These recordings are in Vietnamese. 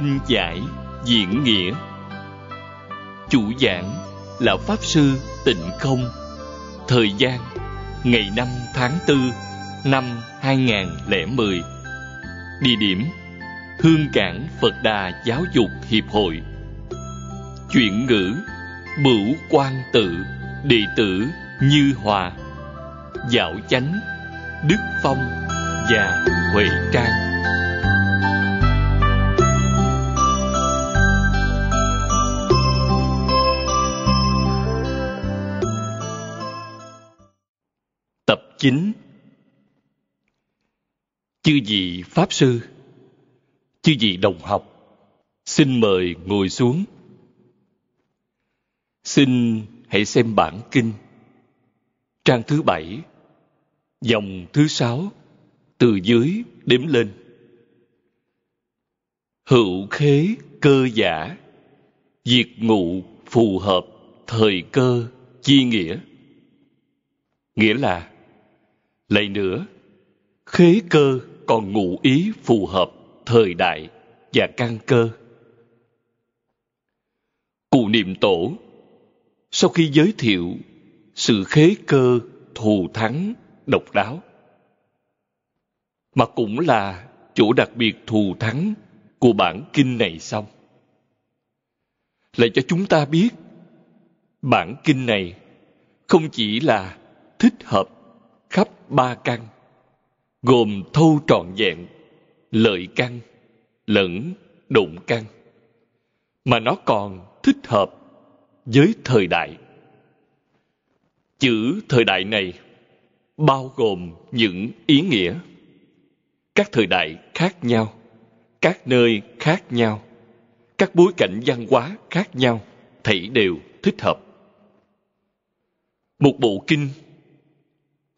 kinh giải diễn nghĩa chủ giảng là pháp sư tịnh không thời gian ngày 5 tháng 4 năm 2010 địa điểm hương cảng phật đà giáo dục hiệp hội chuyện ngữ bửu quan tự đệ tử như hòa dạo chánh đức phong và huệ trang 9 Chư vị Pháp Sư Chư vị đồng học Xin mời ngồi xuống Xin hãy xem bản kinh Trang thứ bảy Dòng thứ sáu Từ dưới đếm lên Hữu khế cơ giả Diệt ngụ phù hợp thời cơ chi nghĩa Nghĩa là lại nữa, khế cơ còn ngụ ý phù hợp thời đại và căn cơ. Cụ niệm tổ, sau khi giới thiệu sự khế cơ thù thắng độc đáo, mà cũng là chỗ đặc biệt thù thắng của bản kinh này xong. Lại cho chúng ta biết, bản kinh này không chỉ là thích hợp ba căn gồm thâu trọn vẹn lợi căn lẫn đụng căn mà nó còn thích hợp với thời đại chữ thời đại này bao gồm những ý nghĩa các thời đại khác nhau các nơi khác nhau các bối cảnh văn hóa khác nhau thảy đều thích hợp một bộ kinh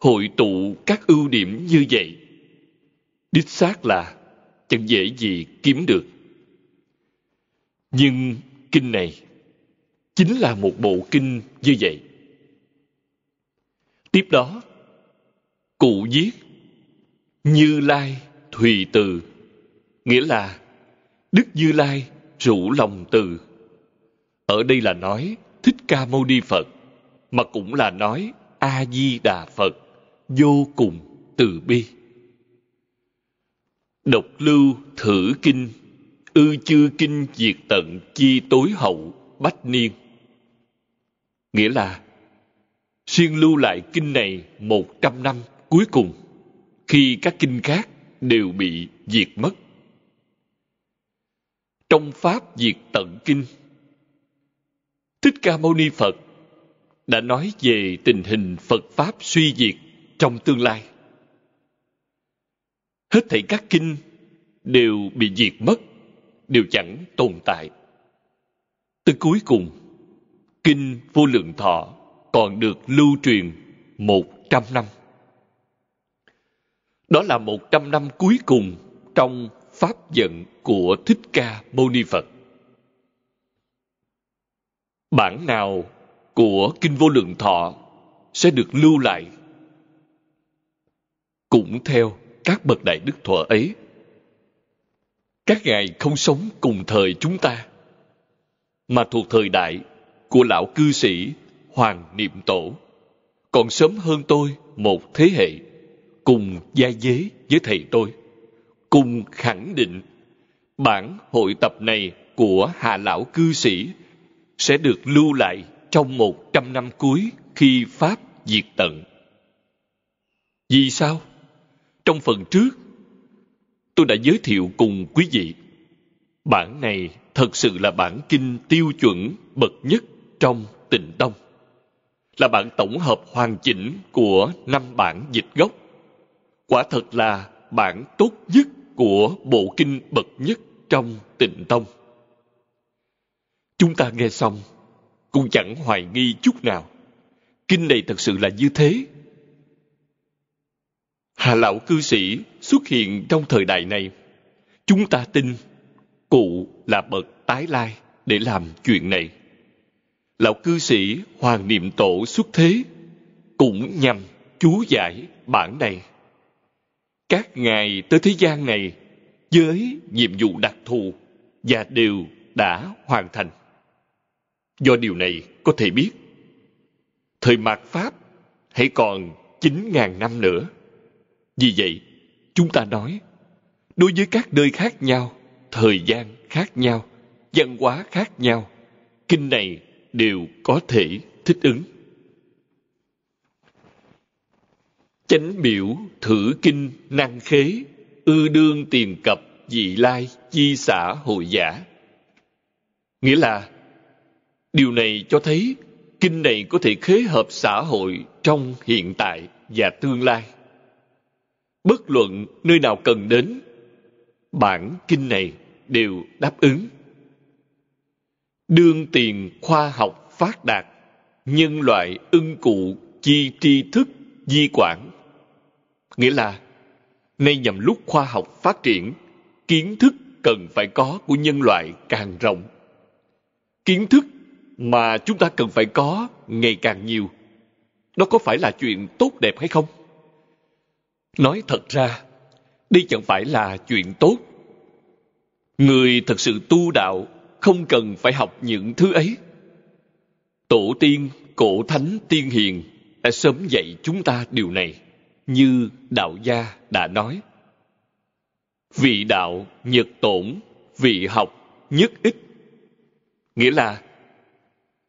hội tụ các ưu điểm như vậy đích xác là chẳng dễ gì kiếm được nhưng kinh này chính là một bộ kinh như vậy tiếp đó cụ viết như lai thùy từ nghĩa là đức như lai rủ lòng từ ở đây là nói thích ca mâu ni phật mà cũng là nói a di đà phật vô cùng từ bi độc lưu thử kinh ư chư kinh diệt tận chi tối hậu bách niên nghĩa là xuyên lưu lại kinh này một trăm năm cuối cùng khi các kinh khác đều bị diệt mất trong pháp diệt tận kinh thích ca mâu ni phật đã nói về tình hình phật pháp suy diệt trong tương lai hết thảy các kinh đều bị diệt mất đều chẳng tồn tại tới cuối cùng kinh vô lượng thọ còn được lưu truyền một trăm năm đó là một trăm năm cuối cùng trong pháp vận của thích ca mâu ni phật bản nào của kinh vô lượng thọ sẽ được lưu lại cũng theo các bậc đại đức thuở ấy. Các ngài không sống cùng thời chúng ta, mà thuộc thời đại của lão cư sĩ Hoàng Niệm Tổ, còn sớm hơn tôi một thế hệ, cùng gia dế với thầy tôi, cùng khẳng định bản hội tập này của hạ lão cư sĩ sẽ được lưu lại trong một trăm năm cuối khi Pháp diệt tận. Vì sao? trong phần trước tôi đã giới thiệu cùng quý vị bản này thật sự là bản kinh tiêu chuẩn bậc nhất trong tịnh tông là bản tổng hợp hoàn chỉnh của năm bản dịch gốc quả thật là bản tốt nhất của bộ kinh bậc nhất trong tịnh tông chúng ta nghe xong cũng chẳng hoài nghi chút nào kinh này thật sự là như thế Hà lão cư sĩ xuất hiện trong thời đại này. Chúng ta tin cụ là bậc tái lai để làm chuyện này. Lão cư sĩ Hoàng Niệm Tổ xuất thế cũng nhằm chú giải bản này. Các ngài tới thế gian này với nhiệm vụ đặc thù và đều đã hoàn thành. Do điều này có thể biết, thời mạt Pháp hãy còn chín ngàn năm nữa. Vì vậy, chúng ta nói, đối với các nơi khác nhau, thời gian khác nhau, văn hóa khác nhau, kinh này đều có thể thích ứng. Chánh biểu thử kinh năng khế, ư đương tiền cập dị lai chi xã hội giả. Nghĩa là, điều này cho thấy kinh này có thể khế hợp xã hội trong hiện tại và tương lai bất luận nơi nào cần đến bản kinh này đều đáp ứng đương tiền khoa học phát đạt nhân loại ưng cụ chi tri thức di quản nghĩa là nay nhằm lúc khoa học phát triển kiến thức cần phải có của nhân loại càng rộng kiến thức mà chúng ta cần phải có ngày càng nhiều đó có phải là chuyện tốt đẹp hay không Nói thật ra, đây chẳng phải là chuyện tốt. Người thật sự tu đạo không cần phải học những thứ ấy. Tổ tiên, cổ thánh, tiên hiền đã sớm dạy chúng ta điều này, như đạo gia đã nói. Vị đạo nhật tổn, vị học nhất ích. Nghĩa là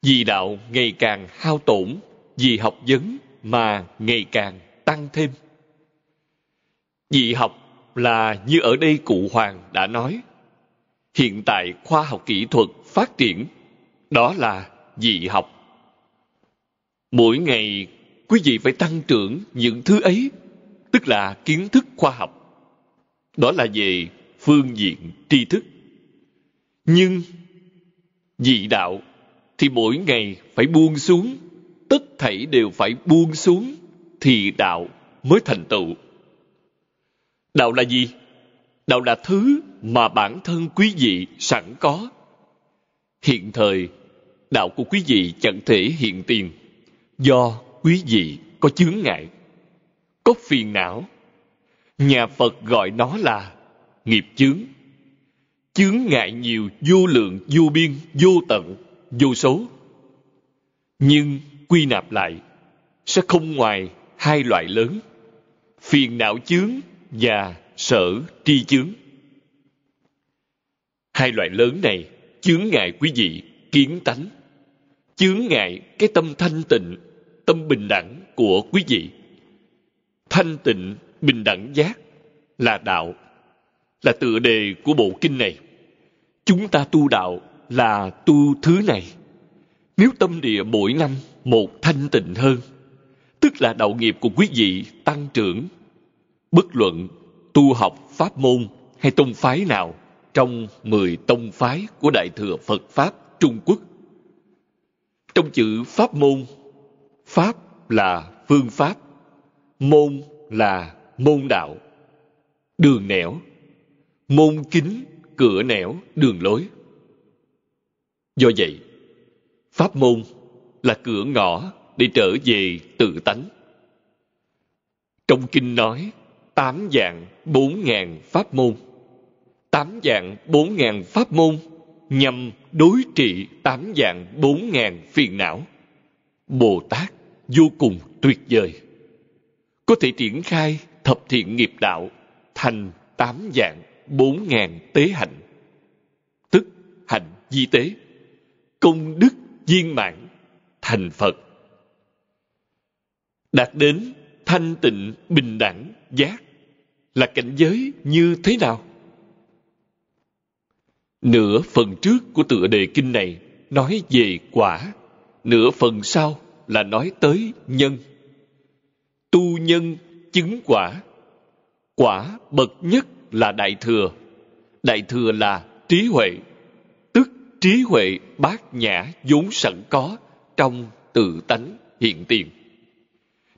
vì đạo ngày càng hao tổn, vì học vấn mà ngày càng tăng thêm. Dị học là như ở đây cụ Hoàng đã nói. Hiện tại khoa học kỹ thuật phát triển, đó là dị học. Mỗi ngày, quý vị phải tăng trưởng những thứ ấy, tức là kiến thức khoa học. Đó là về phương diện tri thức. Nhưng dị đạo thì mỗi ngày phải buông xuống, tất thảy đều phải buông xuống thì đạo mới thành tựu đạo là gì đạo là thứ mà bản thân quý vị sẵn có hiện thời đạo của quý vị chẳng thể hiện tiền do quý vị có chướng ngại có phiền não nhà phật gọi nó là nghiệp chướng chướng ngại nhiều vô lượng vô biên vô tận vô số nhưng quy nạp lại sẽ không ngoài hai loại lớn phiền não chướng và sở tri chướng. Hai loại lớn này chướng ngại quý vị kiến tánh, chướng ngại cái tâm thanh tịnh, tâm bình đẳng của quý vị. Thanh tịnh bình đẳng giác là đạo, là tựa đề của bộ kinh này. Chúng ta tu đạo là tu thứ này. Nếu tâm địa mỗi năm một thanh tịnh hơn, tức là đạo nghiệp của quý vị tăng trưởng Bất luận tu học pháp môn hay tông phái nào trong 10 tông phái của Đại Thừa Phật Pháp Trung Quốc. Trong chữ Pháp môn, Pháp là phương pháp, môn là môn đạo, đường nẻo, môn kính, cửa nẻo, đường lối. Do vậy, Pháp môn là cửa ngõ để trở về tự tánh. Trong kinh nói, tám dạng bốn ngàn pháp môn tám dạng bốn ngàn pháp môn nhằm đối trị tám dạng bốn ngàn phiền não bồ tát vô cùng tuyệt vời có thể triển khai thập thiện nghiệp đạo thành tám dạng bốn ngàn tế hạnh tức hạnh di tế công đức viên mãn thành phật đạt đến thanh tịnh bình đẳng giác là cảnh giới như thế nào? Nửa phần trước của tựa đề kinh này nói về quả, nửa phần sau là nói tới nhân. Tu nhân chứng quả. Quả bậc nhất là đại thừa. Đại thừa là trí huệ, tức trí huệ bát nhã vốn sẵn có trong tự tánh hiện tiền.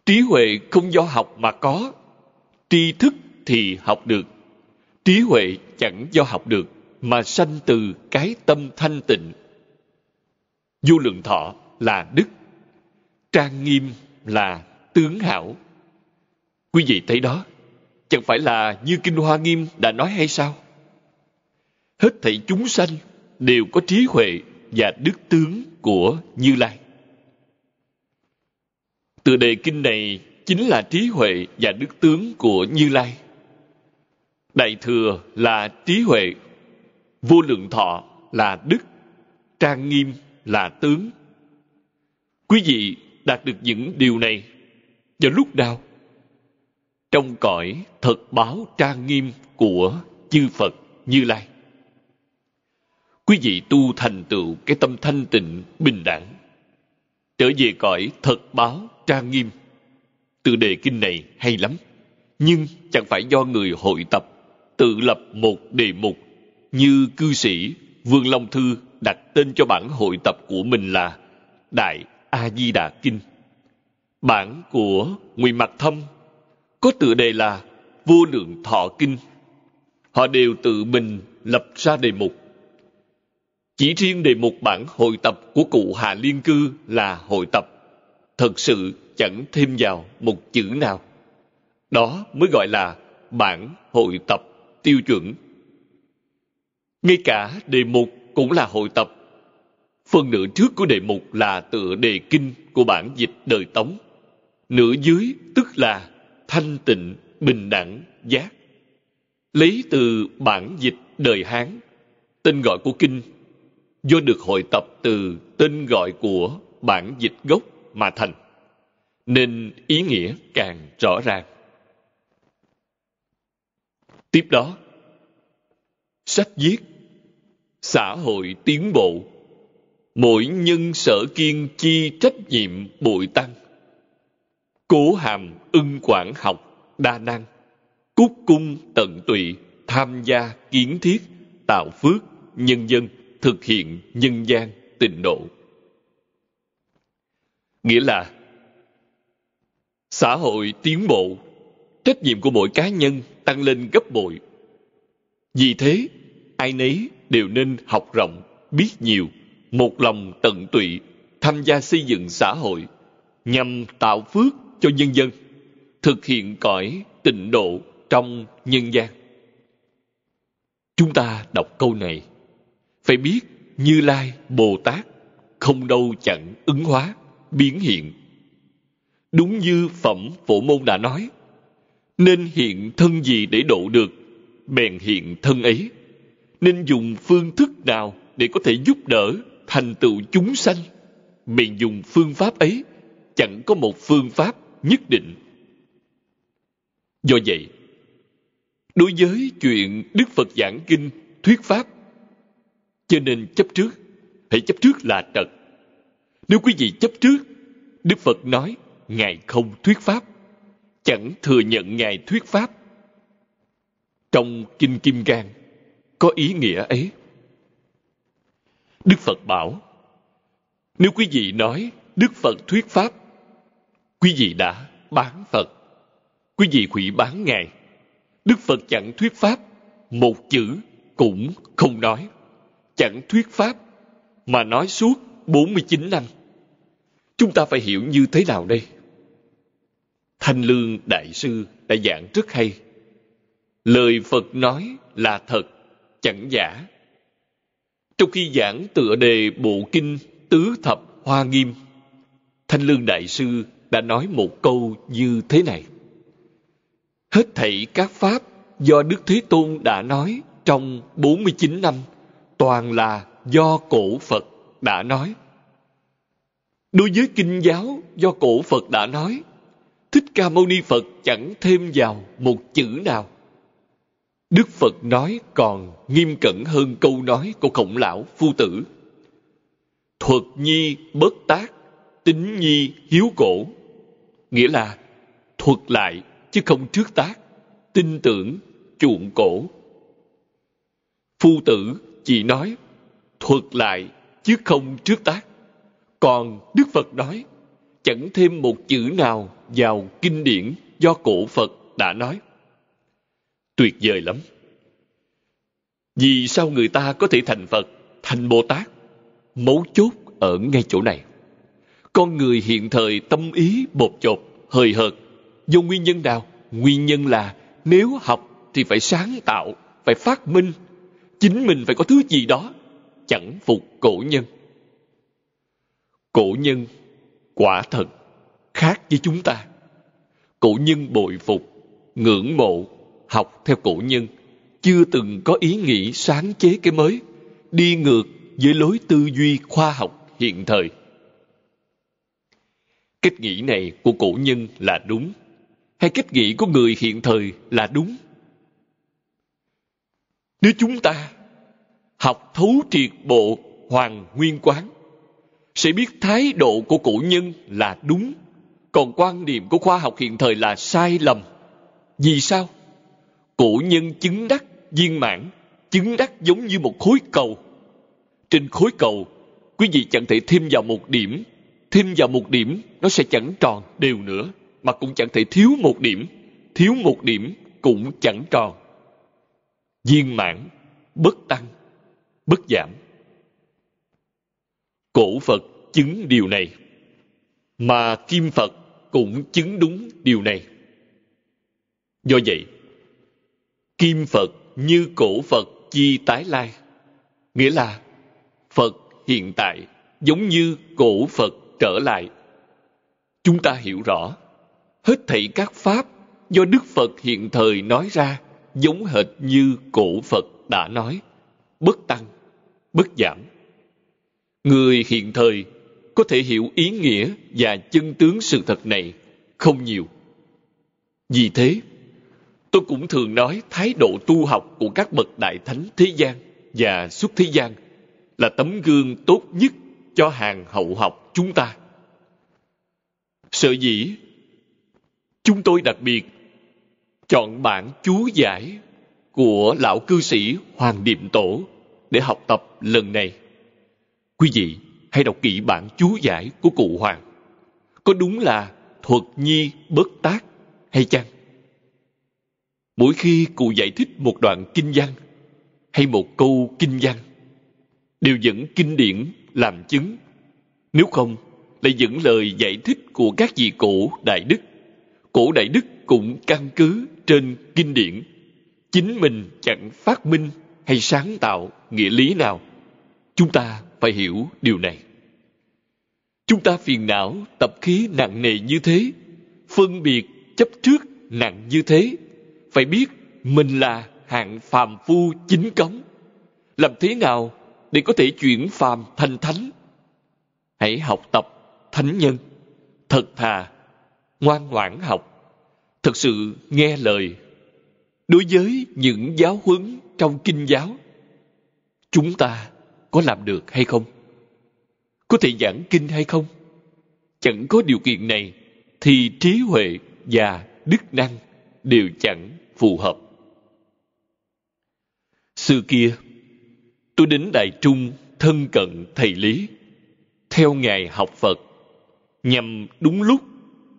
Trí huệ không do học mà có, tri thức thì học được trí huệ chẳng do học được mà sanh từ cái tâm thanh tịnh vô lượng thọ là đức trang nghiêm là tướng hảo quý vị thấy đó chẳng phải là như kinh hoa nghiêm đã nói hay sao hết thảy chúng sanh đều có trí huệ và đức tướng của như lai từ đề kinh này chính là trí huệ và đức tướng của Như Lai. Đại thừa là trí huệ, vô lượng thọ là đức, trang nghiêm là tướng. Quý vị đạt được những điều này vào lúc nào? Trong cõi thật báo trang nghiêm của chư Phật Như Lai. Quý vị tu thành tựu cái tâm thanh tịnh bình đẳng trở về cõi thật báo trang nghiêm từ đề kinh này hay lắm, nhưng chẳng phải do người hội tập tự lập một đề mục như cư sĩ Vương Long Thư đặt tên cho bản hội tập của mình là Đại A Di Đà Kinh. Bản của Ngụy Mặc Thâm có tựa đề là Vô Lượng Thọ Kinh. Họ đều tự mình lập ra đề mục. Chỉ riêng đề mục bản hội tập của cụ Hà Liên Cư là hội tập. Thật sự chẳng thêm vào một chữ nào. Đó mới gọi là bản hội tập tiêu chuẩn. Ngay cả đề mục cũng là hội tập. Phần nửa trước của đề mục là tựa đề kinh của bản dịch đời tống. Nửa dưới tức là thanh tịnh, bình đẳng, giác. Lấy từ bản dịch đời Hán, tên gọi của kinh do được hội tập từ tên gọi của bản dịch gốc mà thành nên ý nghĩa càng rõ ràng. Tiếp đó, sách viết, xã hội tiến bộ, mỗi nhân sở kiên chi trách nhiệm bội tăng. Cố hàm ưng quản học, đa năng, cúc cung tận tụy, tham gia kiến thiết, tạo phước, nhân dân, thực hiện nhân gian, tịnh độ. Nghĩa là xã hội tiến bộ trách nhiệm của mỗi cá nhân tăng lên gấp bội vì thế ai nấy đều nên học rộng biết nhiều một lòng tận tụy tham gia xây dựng xã hội nhằm tạo phước cho nhân dân thực hiện cõi tịnh độ trong nhân gian chúng ta đọc câu này phải biết như lai bồ tát không đâu chẳng ứng hóa biến hiện đúng như phẩm phổ môn đã nói nên hiện thân gì để độ được bèn hiện thân ấy nên dùng phương thức nào để có thể giúp đỡ thành tựu chúng sanh bèn dùng phương pháp ấy chẳng có một phương pháp nhất định do vậy đối với chuyện đức phật giảng kinh thuyết pháp cho nên chấp trước hãy chấp trước là trật nếu quý vị chấp trước đức phật nói Ngài không thuyết pháp, chẳng thừa nhận Ngài thuyết pháp. Trong Kinh Kim cang có ý nghĩa ấy. Đức Phật bảo, nếu quý vị nói Đức Phật thuyết pháp, quý vị đã bán Phật. Quý vị hủy bán Ngài. Đức Phật chẳng thuyết pháp, một chữ cũng không nói. Chẳng thuyết pháp, mà nói suốt 49 năm. Chúng ta phải hiểu như thế nào đây? Thanh Lương Đại Sư đã giảng rất hay. Lời Phật nói là thật, chẳng giả. Trong khi giảng tựa đề Bộ Kinh Tứ Thập Hoa Nghiêm, Thanh Lương Đại Sư đã nói một câu như thế này. Hết thảy các Pháp do Đức Thế Tôn đã nói trong 49 năm toàn là do cổ Phật đã nói. Đối với kinh giáo do cổ Phật đã nói Thích Ca Mâu Ni Phật chẳng thêm vào một chữ nào. Đức Phật nói còn nghiêm cẩn hơn câu nói của khổng lão phu tử. Thuật nhi bất tác, tính nhi hiếu cổ. Nghĩa là thuật lại chứ không trước tác, tin tưởng, chuộng cổ. Phu tử chỉ nói thuật lại chứ không trước tác. Còn Đức Phật nói chẳng thêm một chữ nào vào kinh điển do cổ Phật đã nói. Tuyệt vời lắm. Vì sao người ta có thể thành Phật, thành Bồ Tát? Mấu chốt ở ngay chỗ này. Con người hiện thời tâm ý bột chột, hời hợt. Do nguyên nhân nào? Nguyên nhân là nếu học thì phải sáng tạo, phải phát minh. Chính mình phải có thứ gì đó. Chẳng phục cổ nhân. Cổ nhân quả thật khác với chúng ta cổ nhân bội phục ngưỡng mộ học theo cổ nhân chưa từng có ý nghĩ sáng chế cái mới đi ngược với lối tư duy khoa học hiện thời cách nghĩ này của cổ nhân là đúng hay cách nghĩ của người hiện thời là đúng nếu chúng ta học thấu triệt bộ hoàng nguyên quán sẽ biết thái độ của cổ nhân là đúng còn quan niệm của khoa học hiện thời là sai lầm vì sao cổ nhân chứng đắc viên mãn chứng đắc giống như một khối cầu trên khối cầu quý vị chẳng thể thêm vào một điểm thêm vào một điểm nó sẽ chẳng tròn đều nữa mà cũng chẳng thể thiếu một điểm thiếu một điểm cũng chẳng tròn viên mãn bất tăng bất giảm cổ phật chứng điều này mà kim phật cũng chứng đúng điều này do vậy kim phật như cổ phật chi tái lai nghĩa là phật hiện tại giống như cổ phật trở lại chúng ta hiểu rõ hết thảy các pháp do đức phật hiện thời nói ra giống hệt như cổ phật đã nói bất tăng bất giảm người hiện thời có thể hiểu ý nghĩa và chân tướng sự thật này không nhiều vì thế tôi cũng thường nói thái độ tu học của các bậc đại thánh thế gian và xuất thế gian là tấm gương tốt nhất cho hàng hậu học chúng ta sở dĩ chúng tôi đặc biệt chọn bản chú giải của lão cư sĩ hoàng điệm tổ để học tập lần này Quý vị hãy đọc kỹ bản chú giải của cụ Hoàng. Có đúng là thuật nhi bất tác hay chăng? Mỗi khi cụ giải thích một đoạn kinh văn hay một câu kinh văn đều dẫn kinh điển làm chứng. Nếu không, lại dẫn lời giải thích của các vị cổ Đại Đức. Cổ Đại Đức cũng căn cứ trên kinh điển. Chính mình chẳng phát minh hay sáng tạo nghĩa lý nào. Chúng ta phải hiểu điều này chúng ta phiền não tập khí nặng nề như thế phân biệt chấp trước nặng như thế phải biết mình là hạng phàm phu chính cống làm thế nào để có thể chuyển phàm thành thánh hãy học tập thánh nhân thật thà ngoan ngoãn học thật sự nghe lời đối với những giáo huấn trong kinh giáo chúng ta có làm được hay không? Có thể giảng kinh hay không? Chẳng có điều kiện này, thì trí huệ và đức năng đều chẳng phù hợp. Xưa kia, tôi đến Đại Trung thân cận thầy Lý, theo Ngài học Phật, nhằm đúng lúc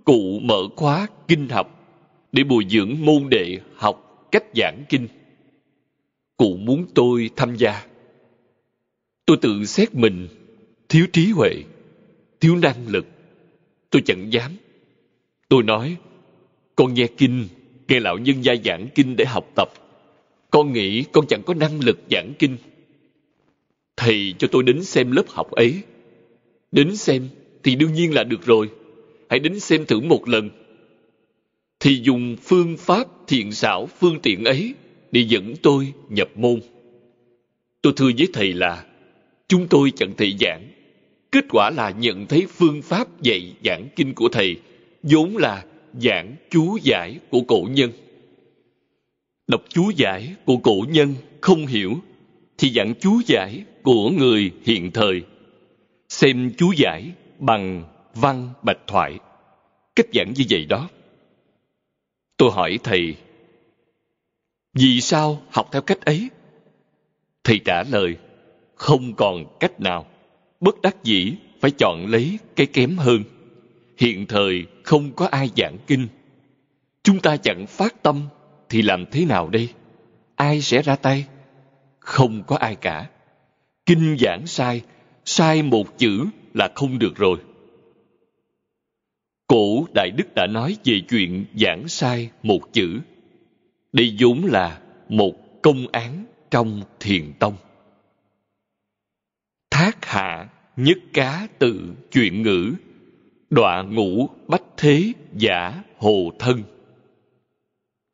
cụ mở khóa kinh học để bồi dưỡng môn đệ học cách giảng kinh. Cụ muốn tôi tham gia tôi tự xét mình thiếu trí huệ thiếu năng lực tôi chẳng dám tôi nói con nghe kinh nghe lão nhân gia giảng kinh để học tập con nghĩ con chẳng có năng lực giảng kinh thầy cho tôi đến xem lớp học ấy đến xem thì đương nhiên là được rồi hãy đến xem thử một lần thì dùng phương pháp thiện xảo phương tiện ấy để dẫn tôi nhập môn tôi thưa với thầy là chúng tôi chẳng thể giảng. Kết quả là nhận thấy phương pháp dạy giảng kinh của thầy vốn là giảng chú giải của cổ nhân. Đọc chú giải của cổ nhân không hiểu thì giảng chú giải của người hiện thời. Xem chú giải bằng văn bạch thoại. Cách giảng như vậy đó. Tôi hỏi thầy, vì sao học theo cách ấy? Thầy trả lời, không còn cách nào bất đắc dĩ phải chọn lấy cái kém hơn hiện thời không có ai giảng kinh chúng ta chẳng phát tâm thì làm thế nào đây ai sẽ ra tay không có ai cả kinh giảng sai sai một chữ là không được rồi cổ đại đức đã nói về chuyện giảng sai một chữ đây vốn là một công án trong thiền tông hạ nhất cá tự chuyện ngữ đọa ngũ bách thế giả hồ thân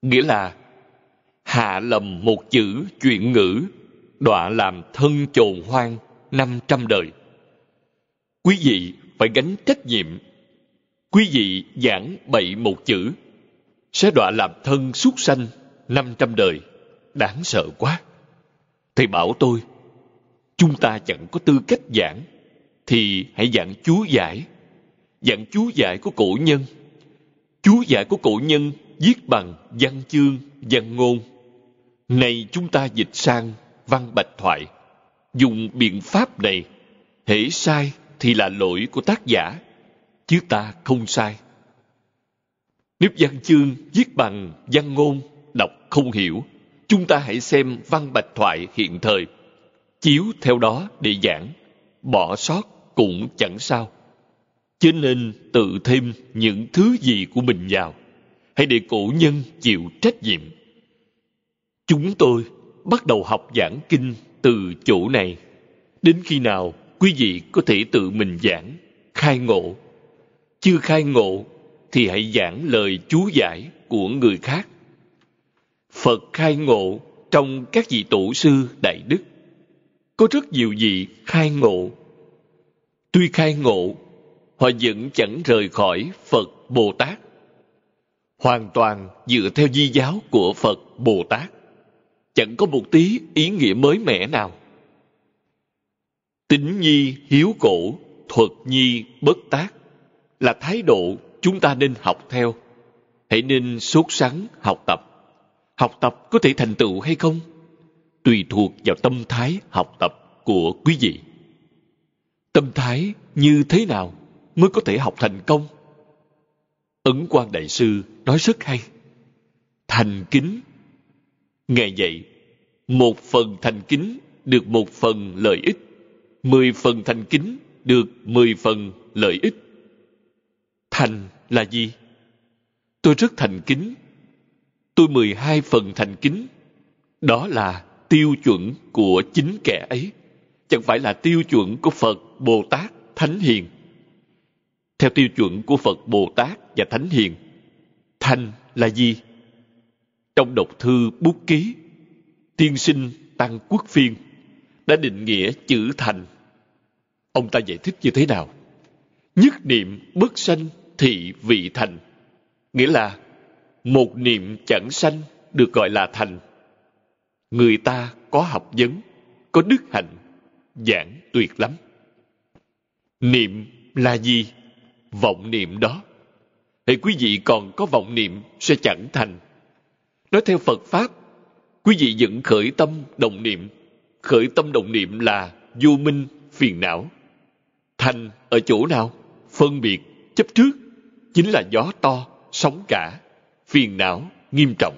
nghĩa là hạ lầm một chữ chuyện ngữ đọa làm thân chồn hoang năm trăm đời quý vị phải gánh trách nhiệm quý vị giảng bậy một chữ sẽ đọa làm thân suốt sanh năm trăm đời đáng sợ quá thầy bảo tôi chúng ta chẳng có tư cách giảng thì hãy giảng chú giải giảng chú giải của cổ nhân chú giải của cổ nhân viết bằng văn chương văn ngôn nay chúng ta dịch sang văn bạch thoại dùng biện pháp này hễ sai thì là lỗi của tác giả chứ ta không sai nếu văn chương viết bằng văn ngôn đọc không hiểu chúng ta hãy xem văn bạch thoại hiện thời chiếu theo đó để giảng bỏ sót cũng chẳng sao chớ nên tự thêm những thứ gì của mình vào hãy để cổ nhân chịu trách nhiệm chúng tôi bắt đầu học giảng kinh từ chỗ này đến khi nào quý vị có thể tự mình giảng khai ngộ chưa khai ngộ thì hãy giảng lời chú giải của người khác phật khai ngộ trong các vị tổ sư đại đức có rất nhiều vị khai ngộ. Tuy khai ngộ, họ vẫn chẳng rời khỏi Phật Bồ Tát. Hoàn toàn dựa theo di giáo của Phật Bồ Tát. Chẳng có một tí ý nghĩa mới mẻ nào. Tính nhi hiếu cổ, thuật nhi bất tác là thái độ chúng ta nên học theo. Hãy nên sốt sắng học tập. Học tập có thể thành tựu hay không? tùy thuộc vào tâm thái học tập của quý vị tâm thái như thế nào mới có thể học thành công ấn quan đại sư nói rất hay thành kính nghe vậy một phần thành kính được một phần lợi ích mười phần thành kính được mười phần lợi ích thành là gì tôi rất thành kính tôi mười hai phần thành kính đó là tiêu chuẩn của chính kẻ ấy chẳng phải là tiêu chuẩn của phật bồ tát thánh hiền theo tiêu chuẩn của phật bồ tát và thánh hiền thành là gì trong độc thư bút ký tiên sinh tăng quốc phiên đã định nghĩa chữ thành ông ta giải thích như thế nào nhất niệm bất sanh thị vị thành nghĩa là một niệm chẳng sanh được gọi là thành Người ta có học vấn, có đức hạnh, giảng tuyệt lắm. Niệm là gì? Vọng niệm đó. Thì quý vị còn có vọng niệm sẽ chẳng thành. Nói theo Phật Pháp, quý vị vẫn khởi tâm động niệm. Khởi tâm động niệm là vô minh, phiền não. Thành ở chỗ nào? Phân biệt, chấp trước. Chính là gió to, sóng cả, phiền não, nghiêm trọng.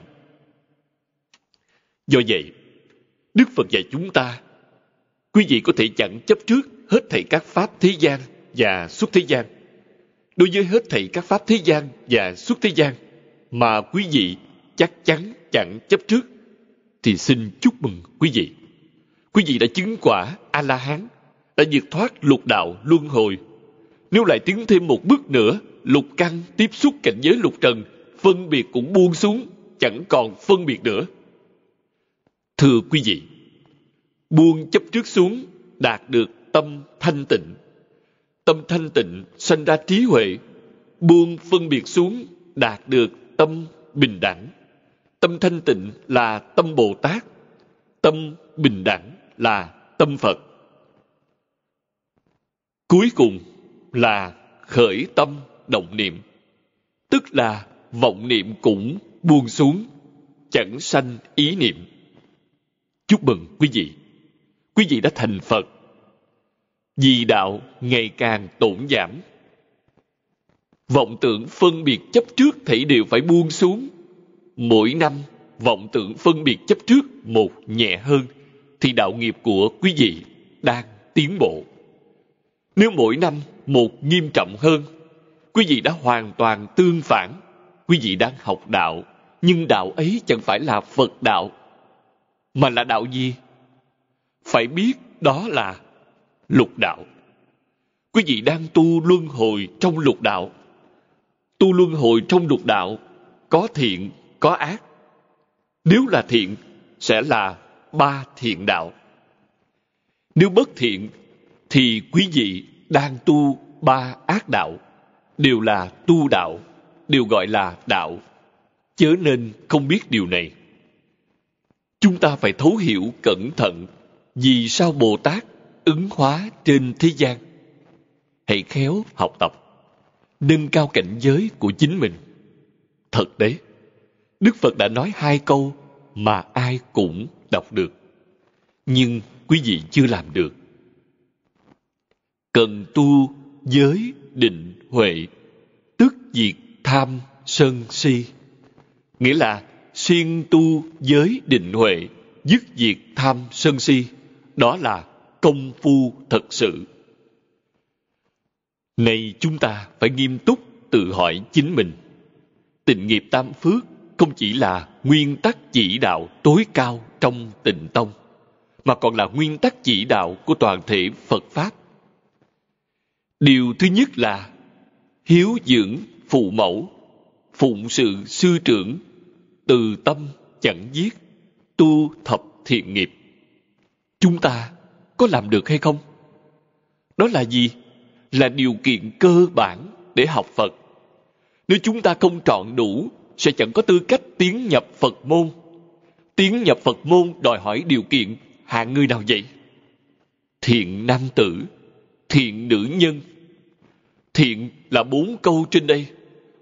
Do vậy, Đức Phật dạy chúng ta, quý vị có thể chẳng chấp trước hết thảy các pháp thế gian và xuất thế gian. Đối với hết thảy các pháp thế gian và xuất thế gian mà quý vị chắc chắn chẳng chấp trước, thì xin chúc mừng quý vị. Quý vị đã chứng quả A-la-hán, đã vượt thoát lục đạo luân hồi. Nếu lại tiến thêm một bước nữa, lục căn tiếp xúc cảnh giới lục trần, phân biệt cũng buông xuống, chẳng còn phân biệt nữa thưa quý vị buông chấp trước xuống đạt được tâm thanh tịnh tâm thanh tịnh sanh ra trí huệ buông phân biệt xuống đạt được tâm bình đẳng tâm thanh tịnh là tâm bồ tát tâm bình đẳng là tâm phật cuối cùng là khởi tâm động niệm tức là vọng niệm cũng buông xuống chẳng sanh ý niệm Chúc mừng quý vị. Quý vị đã thành Phật. Vì đạo ngày càng tổn giảm. Vọng tưởng phân biệt chấp trước thảy đều phải buông xuống. Mỗi năm, vọng tưởng phân biệt chấp trước một nhẹ hơn, thì đạo nghiệp của quý vị đang tiến bộ. Nếu mỗi năm một nghiêm trọng hơn, quý vị đã hoàn toàn tương phản. Quý vị đang học đạo, nhưng đạo ấy chẳng phải là Phật đạo mà là đạo gì? Phải biết đó là lục đạo. Quý vị đang tu luân hồi trong lục đạo. Tu luân hồi trong lục đạo có thiện, có ác. Nếu là thiện, sẽ là ba thiện đạo. Nếu bất thiện, thì quý vị đang tu ba ác đạo. Đều là tu đạo, đều gọi là đạo. Chớ nên không biết điều này chúng ta phải thấu hiểu cẩn thận vì sao Bồ Tát ứng hóa trên thế gian. Hãy khéo học tập, nâng cao cảnh giới của chính mình. Thật đấy, Đức Phật đã nói hai câu mà ai cũng đọc được. Nhưng quý vị chưa làm được. Cần tu giới định huệ, tức diệt tham sân si. Nghĩa là siêng tu giới định huệ, dứt diệt tham sân si. Đó là công phu thật sự. nay chúng ta phải nghiêm túc tự hỏi chính mình. Tịnh nghiệp tam phước không chỉ là nguyên tắc chỉ đạo tối cao trong tịnh tông, mà còn là nguyên tắc chỉ đạo của toàn thể Phật Pháp. Điều thứ nhất là hiếu dưỡng phụ mẫu, phụng sự sư trưởng từ tâm chẳng giết tu thập thiện nghiệp chúng ta có làm được hay không đó là gì là điều kiện cơ bản để học phật nếu chúng ta không trọn đủ sẽ chẳng có tư cách tiến nhập phật môn tiến nhập phật môn đòi hỏi điều kiện hạng người nào vậy thiện nam tử thiện nữ nhân thiện là bốn câu trên đây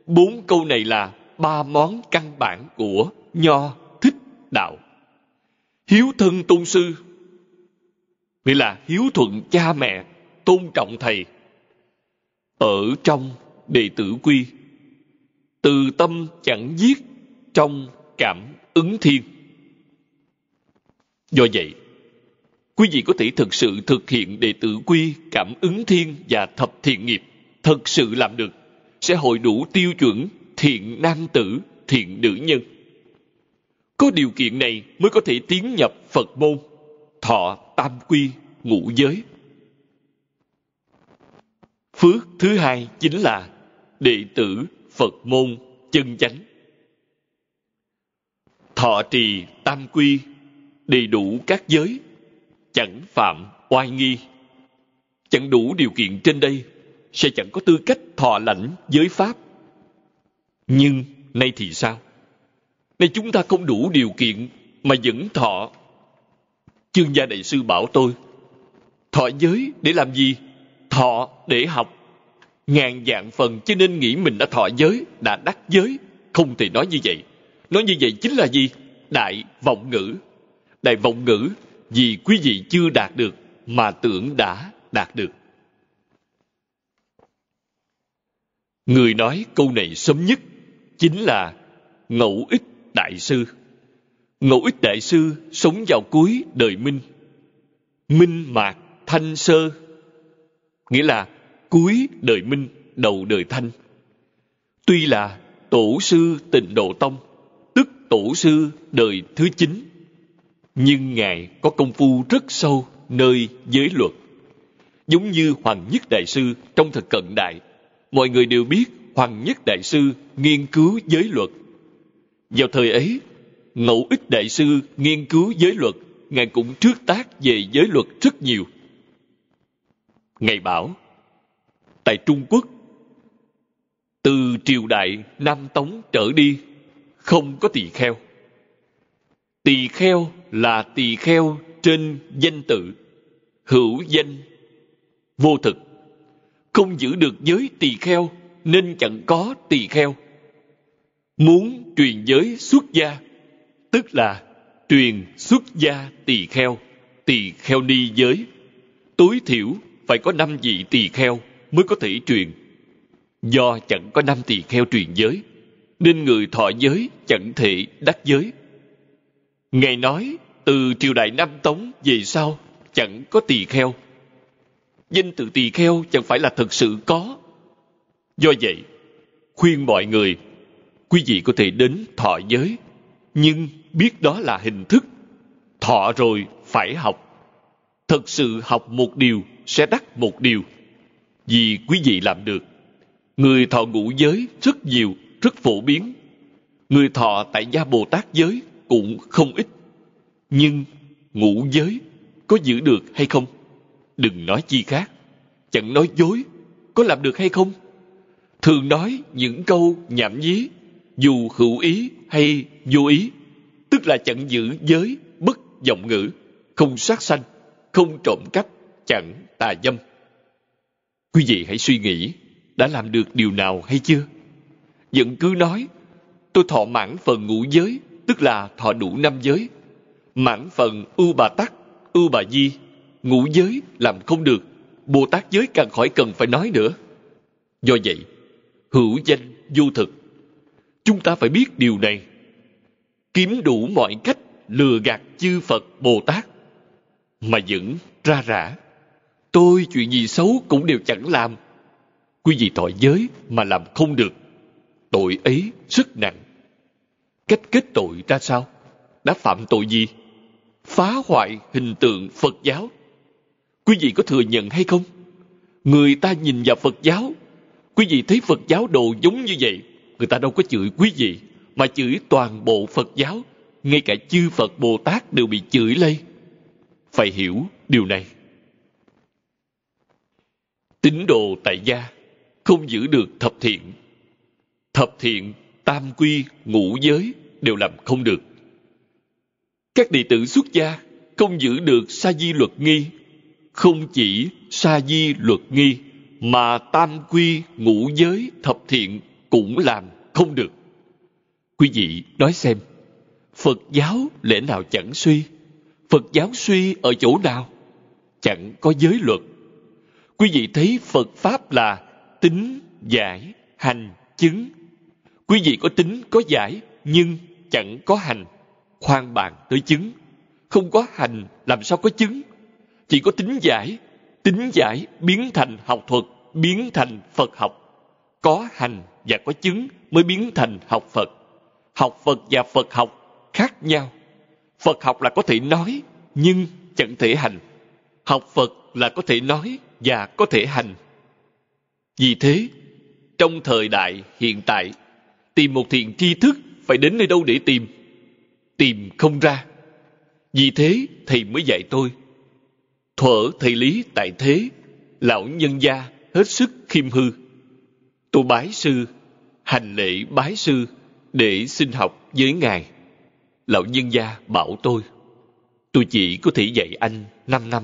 bốn câu này là ba món căn bản của nho thích đạo hiếu thân tôn sư nghĩa là hiếu thuận cha mẹ tôn trọng thầy ở trong đệ tử quy từ tâm chẳng giết trong cảm ứng thiên do vậy quý vị có thể thực sự thực hiện đệ tử quy cảm ứng thiên và thập thiện nghiệp thật sự làm được sẽ hội đủ tiêu chuẩn thiện nam tử, thiện nữ nhân. Có điều kiện này mới có thể tiến nhập Phật môn, thọ tam quy, ngũ giới. Phước thứ hai chính là đệ tử Phật môn chân chánh. Thọ trì tam quy, đầy đủ các giới, chẳng phạm oai nghi. Chẳng đủ điều kiện trên đây, sẽ chẳng có tư cách thọ lãnh giới pháp nhưng nay thì sao? Nay chúng ta không đủ điều kiện mà vẫn thọ. Chương gia đại sư bảo tôi, thọ giới để làm gì? Thọ để học. Ngàn dạng phần cho nên nghĩ mình đã thọ giới, đã đắc giới. Không thể nói như vậy. Nói như vậy chính là gì? Đại vọng ngữ. Đại vọng ngữ vì quý vị chưa đạt được mà tưởng đã đạt được. Người nói câu này sớm nhất chính là Ngẫu Ích Đại Sư. Ngẫu Ích Đại Sư sống vào cuối đời Minh. Minh Mạc Thanh Sơ, nghĩa là cuối đời Minh, đầu đời Thanh. Tuy là tổ sư tịnh độ tông, tức tổ sư đời thứ chín, nhưng Ngài có công phu rất sâu nơi giới luật. Giống như Hoàng Nhất Đại Sư trong thời cận đại, mọi người đều biết Hoàng Nhất Đại Sư nghiên cứu giới luật. Vào thời ấy, Ngẫu Ích Đại Sư nghiên cứu giới luật, Ngài cũng trước tác về giới luật rất nhiều. Ngài bảo, tại Trung Quốc, từ triều đại Nam Tống trở đi, không có tỳ kheo. Tỳ kheo là tỳ kheo trên danh tự, hữu danh, vô thực. Không giữ được giới tỳ kheo nên chẳng có tỳ kheo muốn truyền giới xuất gia tức là truyền xuất gia tỳ kheo tỳ kheo ni giới tối thiểu phải có năm vị tỳ kheo mới có thể truyền do chẳng có năm tỳ kheo truyền giới nên người thọ giới chẳng thể đắc giới ngài nói từ triều đại nam tống về sau chẳng có tỳ kheo danh từ tỳ kheo chẳng phải là thật sự có Do vậy, khuyên mọi người, quý vị có thể đến thọ giới, nhưng biết đó là hình thức. Thọ rồi phải học. Thật sự học một điều sẽ đắc một điều. Vì quý vị làm được, người thọ ngũ giới rất nhiều, rất phổ biến. Người thọ tại gia Bồ Tát giới cũng không ít. Nhưng ngũ giới có giữ được hay không? Đừng nói chi khác. Chẳng nói dối, có làm được hay không? thường nói những câu nhảm nhí dù hữu ý hay vô ý tức là chặn giữ giới bất giọng ngữ không sát sanh không trộm cắp chặn tà dâm quý vị hãy suy nghĩ đã làm được điều nào hay chưa vẫn cứ nói tôi thọ mãn phần ngũ giới tức là thọ đủ năm giới mãn phần ưu bà tắc ưu bà di ngũ giới làm không được bồ tát giới càng khỏi cần phải nói nữa do vậy hữu danh vô thực chúng ta phải biết điều này kiếm đủ mọi cách lừa gạt chư phật bồ tát mà vẫn ra rã tôi chuyện gì xấu cũng đều chẳng làm quý vị tội giới mà làm không được tội ấy sức nặng cách kết tội ra sao đã phạm tội gì phá hoại hình tượng phật giáo quý vị có thừa nhận hay không người ta nhìn vào phật giáo Quý vị thấy Phật giáo đồ giống như vậy, người ta đâu có chửi quý vị, mà chửi toàn bộ Phật giáo, ngay cả chư Phật Bồ Tát đều bị chửi lây. Phải hiểu điều này. Tín đồ tại gia không giữ được thập thiện. Thập thiện, tam quy, ngũ giới đều làm không được. Các đệ tử xuất gia không giữ được sa di luật nghi, không chỉ sa di luật nghi mà tam quy ngũ giới thập thiện cũng làm không được quý vị nói xem phật giáo lẽ nào chẳng suy phật giáo suy ở chỗ nào chẳng có giới luật quý vị thấy phật pháp là tính giải hành chứng quý vị có tính có giải nhưng chẳng có hành khoan bàn tới chứng không có hành làm sao có chứng chỉ có tính giải tính giải biến thành học thuật, biến thành Phật học. Có hành và có chứng mới biến thành học Phật. Học Phật và Phật học khác nhau. Phật học là có thể nói, nhưng chẳng thể hành. Học Phật là có thể nói và có thể hành. Vì thế, trong thời đại hiện tại, tìm một thiền tri thức phải đến nơi đâu để tìm? Tìm không ra. Vì thế, Thầy mới dạy tôi thuở thầy lý tại thế lão nhân gia hết sức khiêm hư tôi bái sư hành lễ bái sư để xin học với ngài lão nhân gia bảo tôi tôi chỉ có thể dạy anh năm năm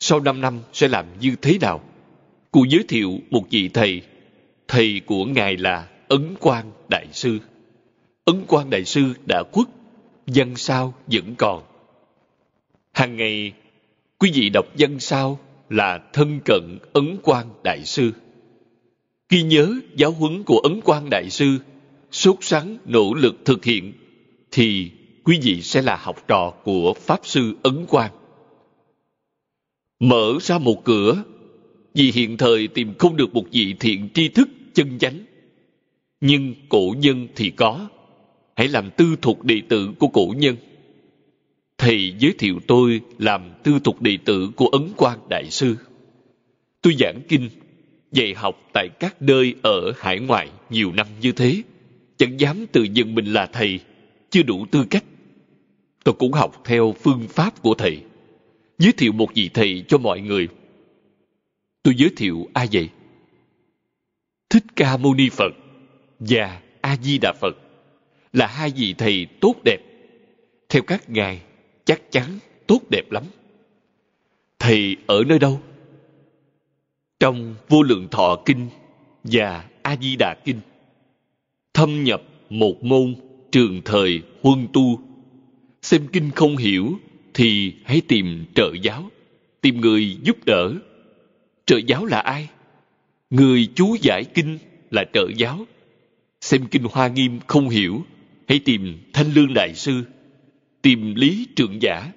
sau năm năm sẽ làm như thế nào cô giới thiệu một vị thầy thầy của ngài là ấn quang đại sư ấn quang đại sư đã khuất dân sao vẫn còn hàng ngày Quý vị đọc văn sau là thân cận Ấn quan Đại Sư. Ghi nhớ giáo huấn của Ấn quan Đại Sư, sốt sắng nỗ lực thực hiện, thì quý vị sẽ là học trò của Pháp Sư Ấn quan. Mở ra một cửa, vì hiện thời tìm không được một vị thiện tri thức chân chánh. Nhưng cổ nhân thì có, hãy làm tư thuộc đệ tử của cổ nhân thầy giới thiệu tôi làm tư tục đệ tử của ấn quang đại sư tôi giảng kinh dạy học tại các nơi ở hải ngoại nhiều năm như thế chẳng dám tự nhận mình là thầy chưa đủ tư cách tôi cũng học theo phương pháp của thầy giới thiệu một vị thầy cho mọi người tôi giới thiệu ai vậy thích ca mâu ni phật và a di đà phật là hai vị thầy tốt đẹp theo các ngài chắc chắn tốt đẹp lắm thì ở nơi đâu trong vô lượng thọ kinh và a di đà kinh thâm nhập một môn trường thời huân tu xem kinh không hiểu thì hãy tìm trợ giáo tìm người giúp đỡ trợ giáo là ai người chú giải kinh là trợ giáo xem kinh hoa nghiêm không hiểu hãy tìm thanh lương đại sư tìm lý trượng giả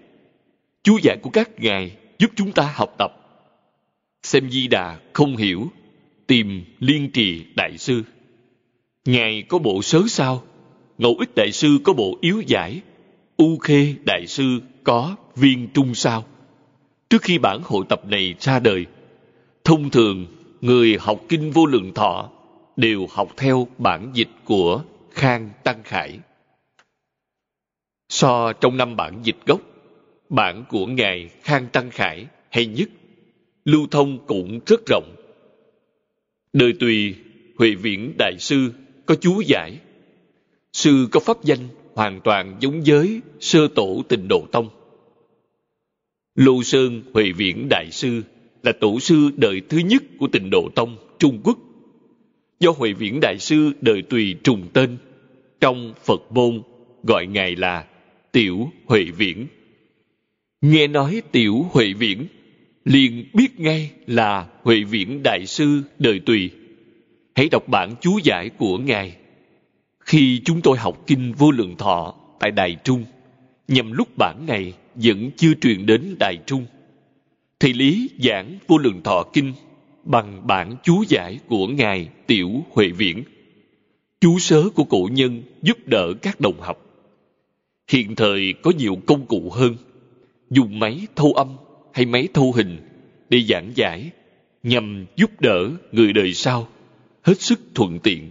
chú giải của các ngài giúp chúng ta học tập xem di đà không hiểu tìm liên trì đại sư ngài có bộ sớ sao ngẫu ích đại sư có bộ yếu giải u khê đại sư có viên trung sao trước khi bản hội tập này ra đời thông thường người học kinh vô lượng thọ đều học theo bản dịch của khang tăng khải So trong năm bản dịch gốc, bản của Ngài Khang Tăng Khải hay nhất, lưu thông cũng rất rộng. Đời tùy, Huệ Viễn Đại Sư có chú giải. Sư có pháp danh hoàn toàn giống giới sơ tổ tình độ tông. Lô Sơn Huệ Viễn Đại Sư là tổ sư đời thứ nhất của tình độ tông Trung Quốc. Do Huệ Viễn Đại Sư đời tùy trùng tên, trong Phật môn gọi Ngài là Tiểu Huệ Viễn. Nghe nói Tiểu Huệ Viễn, liền biết ngay là Huệ Viễn Đại Sư đời tùy. Hãy đọc bản chú giải của Ngài. Khi chúng tôi học Kinh Vô Lượng Thọ tại Đài Trung, nhằm lúc bản này vẫn chưa truyền đến Đài Trung. thì Lý giảng Vô Lượng Thọ Kinh bằng bản chú giải của Ngài Tiểu Huệ Viễn. Chú sớ của cổ nhân giúp đỡ các đồng học Hiện thời có nhiều công cụ hơn, dùng máy thu âm hay máy thu hình để giảng giải nhằm giúp đỡ người đời sau hết sức thuận tiện.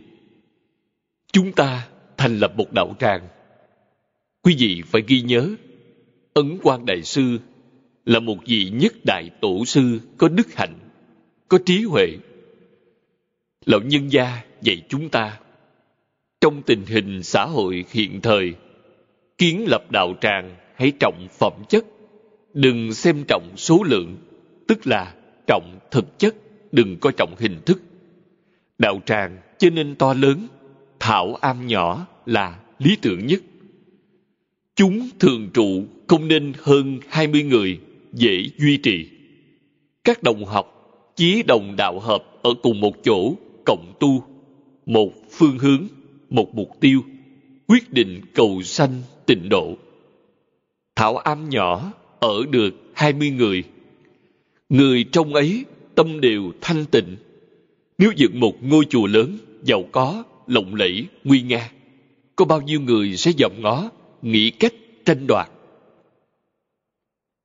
Chúng ta thành lập một đạo tràng. Quý vị phải ghi nhớ, Ấn Quang Đại Sư là một vị nhất đại tổ sư có đức hạnh, có trí huệ. Lão nhân gia dạy chúng ta, trong tình hình xã hội hiện thời kiến lập đạo tràng hãy trọng phẩm chất đừng xem trọng số lượng tức là trọng thực chất đừng có trọng hình thức đạo tràng cho nên to lớn thảo am nhỏ là lý tưởng nhất chúng thường trụ không nên hơn hai mươi người dễ duy trì các đồng học chí đồng đạo hợp ở cùng một chỗ cộng tu một phương hướng một mục tiêu quyết định cầu sanh tịnh độ. Thảo am nhỏ ở được hai mươi người. Người trong ấy tâm đều thanh tịnh. Nếu dựng một ngôi chùa lớn, giàu có, lộng lẫy, nguy nga, có bao nhiêu người sẽ dòm ngó, nghĩ cách tranh đoạt.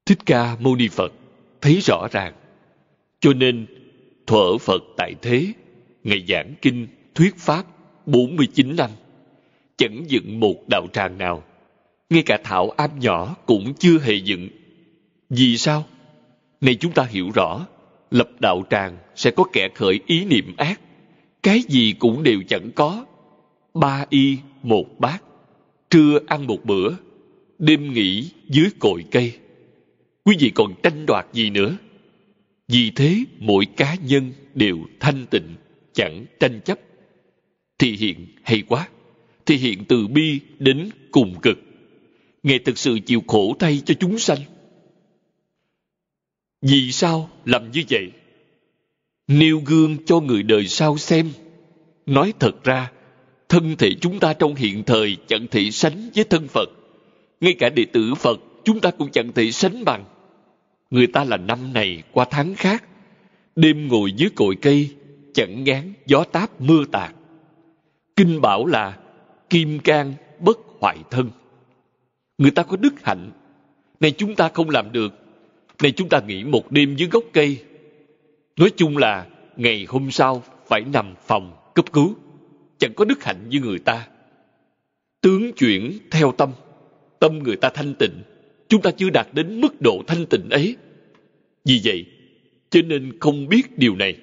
Thích Ca Mâu Ni Phật thấy rõ ràng. Cho nên, thuở Phật tại thế, ngày giảng kinh, thuyết pháp 49 năm, chẳng dựng một đạo tràng nào ngay cả thảo am nhỏ cũng chưa hề dựng. Vì sao? Này chúng ta hiểu rõ, lập đạo tràng sẽ có kẻ khởi ý niệm ác. Cái gì cũng đều chẳng có. Ba y, một bát. Trưa ăn một bữa. Đêm nghỉ dưới cội cây. Quý vị còn tranh đoạt gì nữa? Vì thế mỗi cá nhân đều thanh tịnh, chẳng tranh chấp. Thì hiện hay quá. Thì hiện từ bi đến cùng cực Ngài thực sự chịu khổ thay cho chúng sanh. Vì sao làm như vậy? Nêu gương cho người đời sau xem. Nói thật ra, thân thể chúng ta trong hiện thời chẳng thể sánh với thân Phật. Ngay cả đệ tử Phật, chúng ta cũng chẳng thể sánh bằng. Người ta là năm này qua tháng khác. Đêm ngồi dưới cội cây, chẳng ngán gió táp mưa tạt. Kinh bảo là kim can bất hoại thân. Người ta có đức hạnh. Này chúng ta không làm được. Này chúng ta nghỉ một đêm dưới gốc cây. Nói chung là ngày hôm sau phải nằm phòng cấp cứu. Chẳng có đức hạnh như người ta. Tướng chuyển theo tâm. Tâm người ta thanh tịnh. Chúng ta chưa đạt đến mức độ thanh tịnh ấy. Vì vậy, cho nên không biết điều này.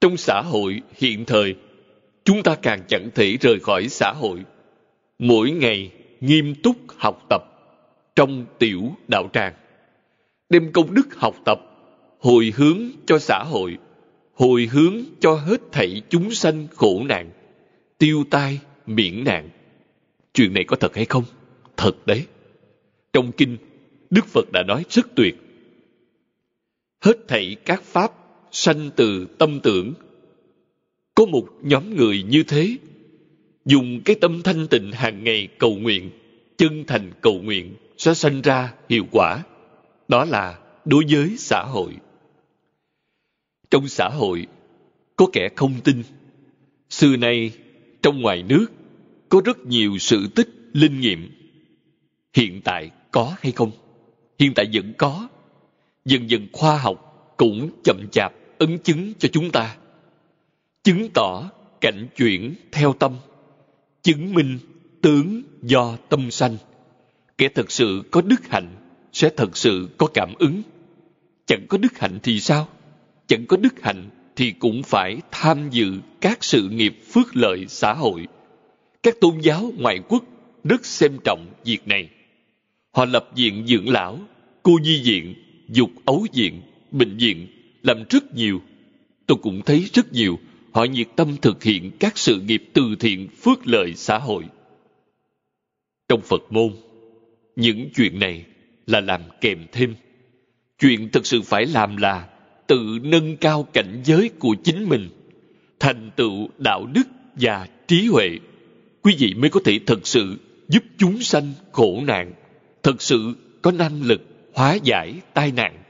Trong xã hội hiện thời, chúng ta càng chẳng thể rời khỏi xã hội mỗi ngày nghiêm túc học tập trong tiểu đạo tràng đem công đức học tập hồi hướng cho xã hội hồi hướng cho hết thảy chúng sanh khổ nạn tiêu tai miễn nạn chuyện này có thật hay không thật đấy trong kinh đức phật đã nói rất tuyệt hết thảy các pháp sanh từ tâm tưởng có một nhóm người như thế dùng cái tâm thanh tịnh hàng ngày cầu nguyện chân thành cầu nguyện sẽ sinh ra hiệu quả đó là đối với xã hội trong xã hội có kẻ không tin xưa nay trong ngoài nước có rất nhiều sự tích linh nghiệm hiện tại có hay không hiện tại vẫn có dần dần khoa học cũng chậm chạp ấn chứng cho chúng ta chứng tỏ cảnh chuyển theo tâm chứng minh tướng do tâm sanh kẻ thật sự có đức hạnh sẽ thật sự có cảm ứng chẳng có đức hạnh thì sao chẳng có đức hạnh thì cũng phải tham dự các sự nghiệp phước lợi xã hội các tôn giáo ngoại quốc rất xem trọng việc này họ lập viện dưỡng lão cô nhi viện dục ấu viện bệnh viện làm rất nhiều tôi cũng thấy rất nhiều họ nhiệt tâm thực hiện các sự nghiệp từ thiện phước lợi xã hội trong phật môn những chuyện này là làm kèm thêm chuyện thực sự phải làm là tự nâng cao cảnh giới của chính mình thành tựu đạo đức và trí huệ quý vị mới có thể thật sự giúp chúng sanh khổ nạn thật sự có năng lực hóa giải tai nạn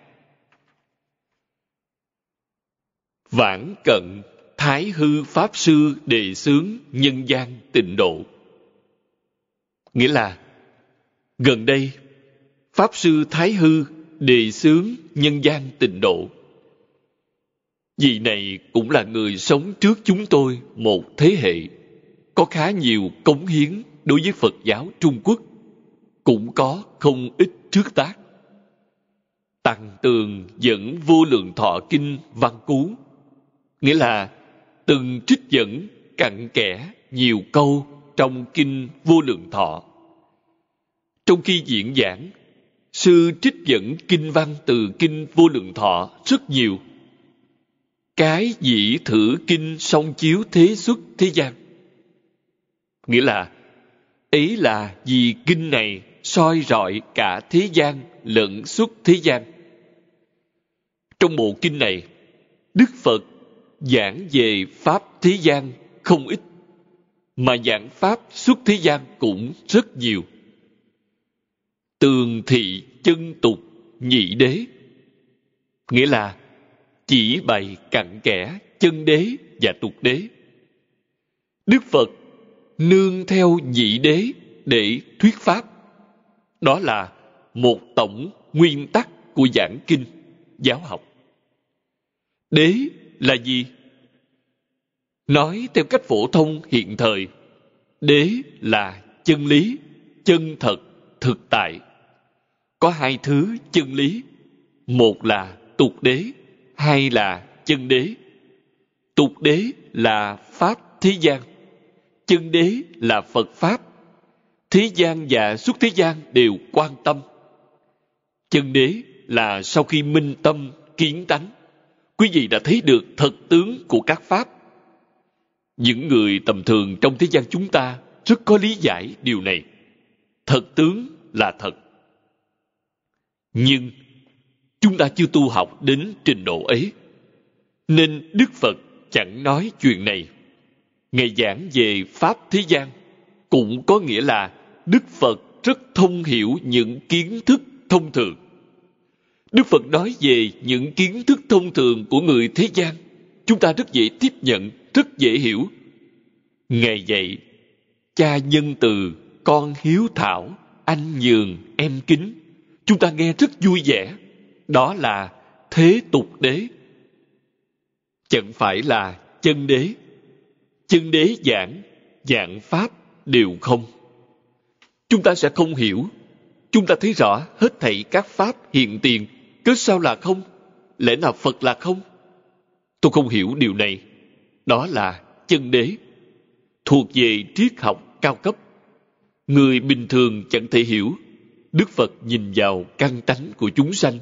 vãn cận Thái Hư Pháp Sư đề xướng nhân gian tịnh độ. Nghĩa là, gần đây, Pháp Sư Thái Hư đề xướng nhân gian tịnh độ. Vị này cũng là người sống trước chúng tôi một thế hệ, có khá nhiều cống hiến đối với Phật giáo Trung Quốc, cũng có không ít trước tác. Tăng Tường dẫn vô lượng thọ kinh văn cú, nghĩa là từng trích dẫn cặn kẽ nhiều câu trong kinh vô lượng thọ trong khi diễn giảng sư trích dẫn kinh văn từ kinh vô lượng thọ rất nhiều cái dĩ thử kinh song chiếu thế xuất thế gian nghĩa là ấy là vì kinh này soi rọi cả thế gian lẫn xuất thế gian trong bộ kinh này đức phật giảng về pháp thế gian không ít mà giảng pháp xuất thế gian cũng rất nhiều tường thị chân tục nhị đế nghĩa là chỉ bày cặn kẽ chân đế và tục đế đức phật nương theo nhị đế để thuyết pháp đó là một tổng nguyên tắc của giảng kinh giáo học đế là gì nói theo cách phổ thông hiện thời đế là chân lý chân thật thực tại có hai thứ chân lý một là tục đế hai là chân đế tục đế là pháp thế gian chân đế là phật pháp thế gian và xuất thế gian đều quan tâm chân đế là sau khi minh tâm kiến tánh quý vị đã thấy được thật tướng của các pháp những người tầm thường trong thế gian chúng ta rất có lý giải điều này thật tướng là thật nhưng chúng ta chưa tu học đến trình độ ấy nên đức phật chẳng nói chuyện này ngài giảng về pháp thế gian cũng có nghĩa là đức phật rất thông hiểu những kiến thức thông thường đức phật nói về những kiến thức thông thường của người thế gian chúng ta rất dễ tiếp nhận rất dễ hiểu ngày vậy cha nhân từ con hiếu thảo anh nhường em kính chúng ta nghe rất vui vẻ đó là thế tục đế chẳng phải là chân đế chân đế giảng dạng pháp đều không chúng ta sẽ không hiểu chúng ta thấy rõ hết thảy các pháp hiện tiền cứ sao là không lẽ nào phật là không tôi không hiểu điều này đó là chân đế thuộc về triết học cao cấp người bình thường chẳng thể hiểu đức phật nhìn vào căn tánh của chúng sanh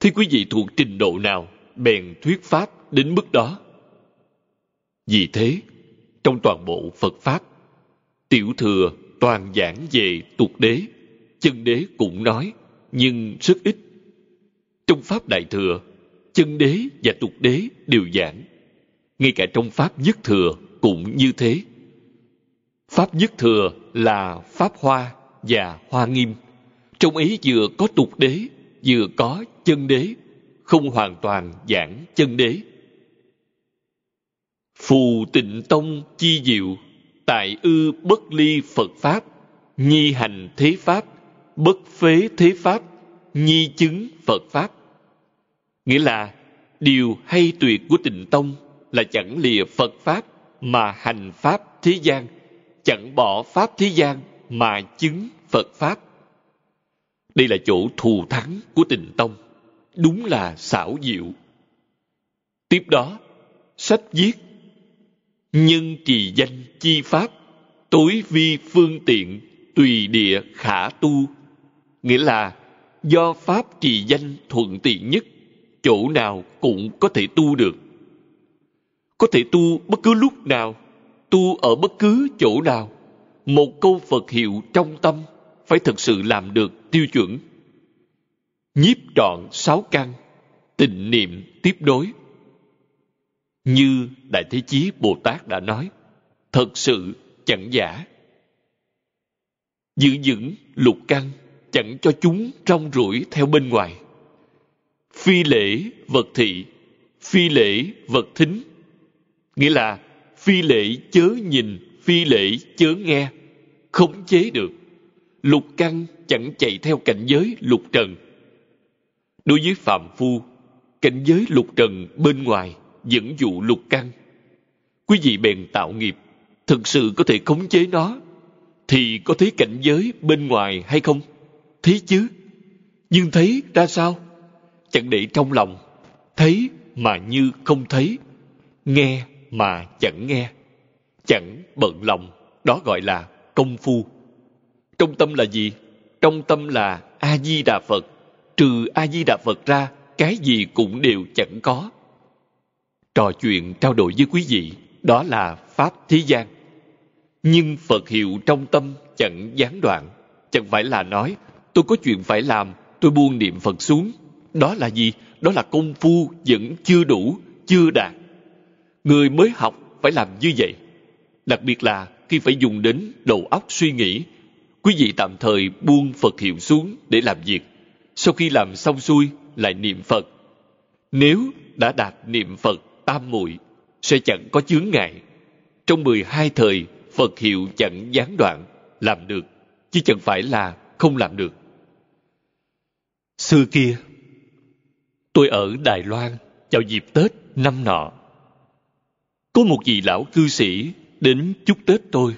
thì quý vị thuộc trình độ nào bèn thuyết pháp đến mức đó vì thế trong toàn bộ phật pháp tiểu thừa toàn giảng về tục đế chân đế cũng nói nhưng rất ít trong pháp đại thừa chân đế và tục đế đều giảng ngay cả trong pháp nhất thừa cũng như thế pháp nhất thừa là pháp hoa và hoa nghiêm trong ấy vừa có tục đế vừa có chân đế không hoàn toàn giảng chân đế phù tịnh tông chi diệu tại ư bất ly phật pháp nhi hành thế pháp bất phế thế pháp nhi chứng phật pháp nghĩa là điều hay tuyệt của tịnh tông là chẳng lìa phật pháp mà hành pháp thế gian chẳng bỏ pháp thế gian mà chứng phật pháp đây là chỗ thù thắng của tịnh tông đúng là xảo diệu tiếp đó sách viết nhân trì danh chi pháp tối vi phương tiện tùy địa khả tu nghĩa là do pháp trì danh thuận tiện nhất chỗ nào cũng có thể tu được có thể tu bất cứ lúc nào tu ở bất cứ chỗ nào một câu phật hiệu trong tâm phải thật sự làm được tiêu chuẩn nhiếp trọn sáu căn tịnh niệm tiếp đối như đại thế chí bồ tát đã nói thật sự chẳng giả giữ vững lục căn chẳng cho chúng trong ruổi theo bên ngoài phi lễ vật thị phi lễ vật thính nghĩa là phi lễ chớ nhìn phi lễ chớ nghe khống chế được lục căn chẳng chạy theo cảnh giới lục trần đối với phạm phu cảnh giới lục trần bên ngoài dẫn dụ lục căn quý vị bèn tạo nghiệp thực sự có thể khống chế nó thì có thấy cảnh giới bên ngoài hay không thấy chứ nhưng thấy ra sao chẳng để trong lòng thấy mà như không thấy nghe mà chẳng nghe chẳng bận lòng đó gọi là công phu trong tâm là gì trong tâm là a di đà phật trừ a di đà phật ra cái gì cũng đều chẳng có trò chuyện trao đổi với quý vị đó là pháp thế gian nhưng phật hiệu trong tâm chẳng gián đoạn chẳng phải là nói tôi có chuyện phải làm tôi buông niệm phật xuống đó là gì? Đó là công phu vẫn chưa đủ, chưa đạt. Người mới học phải làm như vậy. Đặc biệt là khi phải dùng đến đầu óc suy nghĩ, quý vị tạm thời buông Phật hiệu xuống để làm việc. Sau khi làm xong xuôi, lại niệm Phật. Nếu đã đạt niệm Phật tam muội sẽ chẳng có chướng ngại. Trong mười hai thời, Phật hiệu chẳng gián đoạn, làm được, chứ chẳng phải là không làm được. Xưa kia, Tôi ở Đài Loan vào dịp Tết năm nọ. Có một vị lão cư sĩ đến chúc Tết tôi.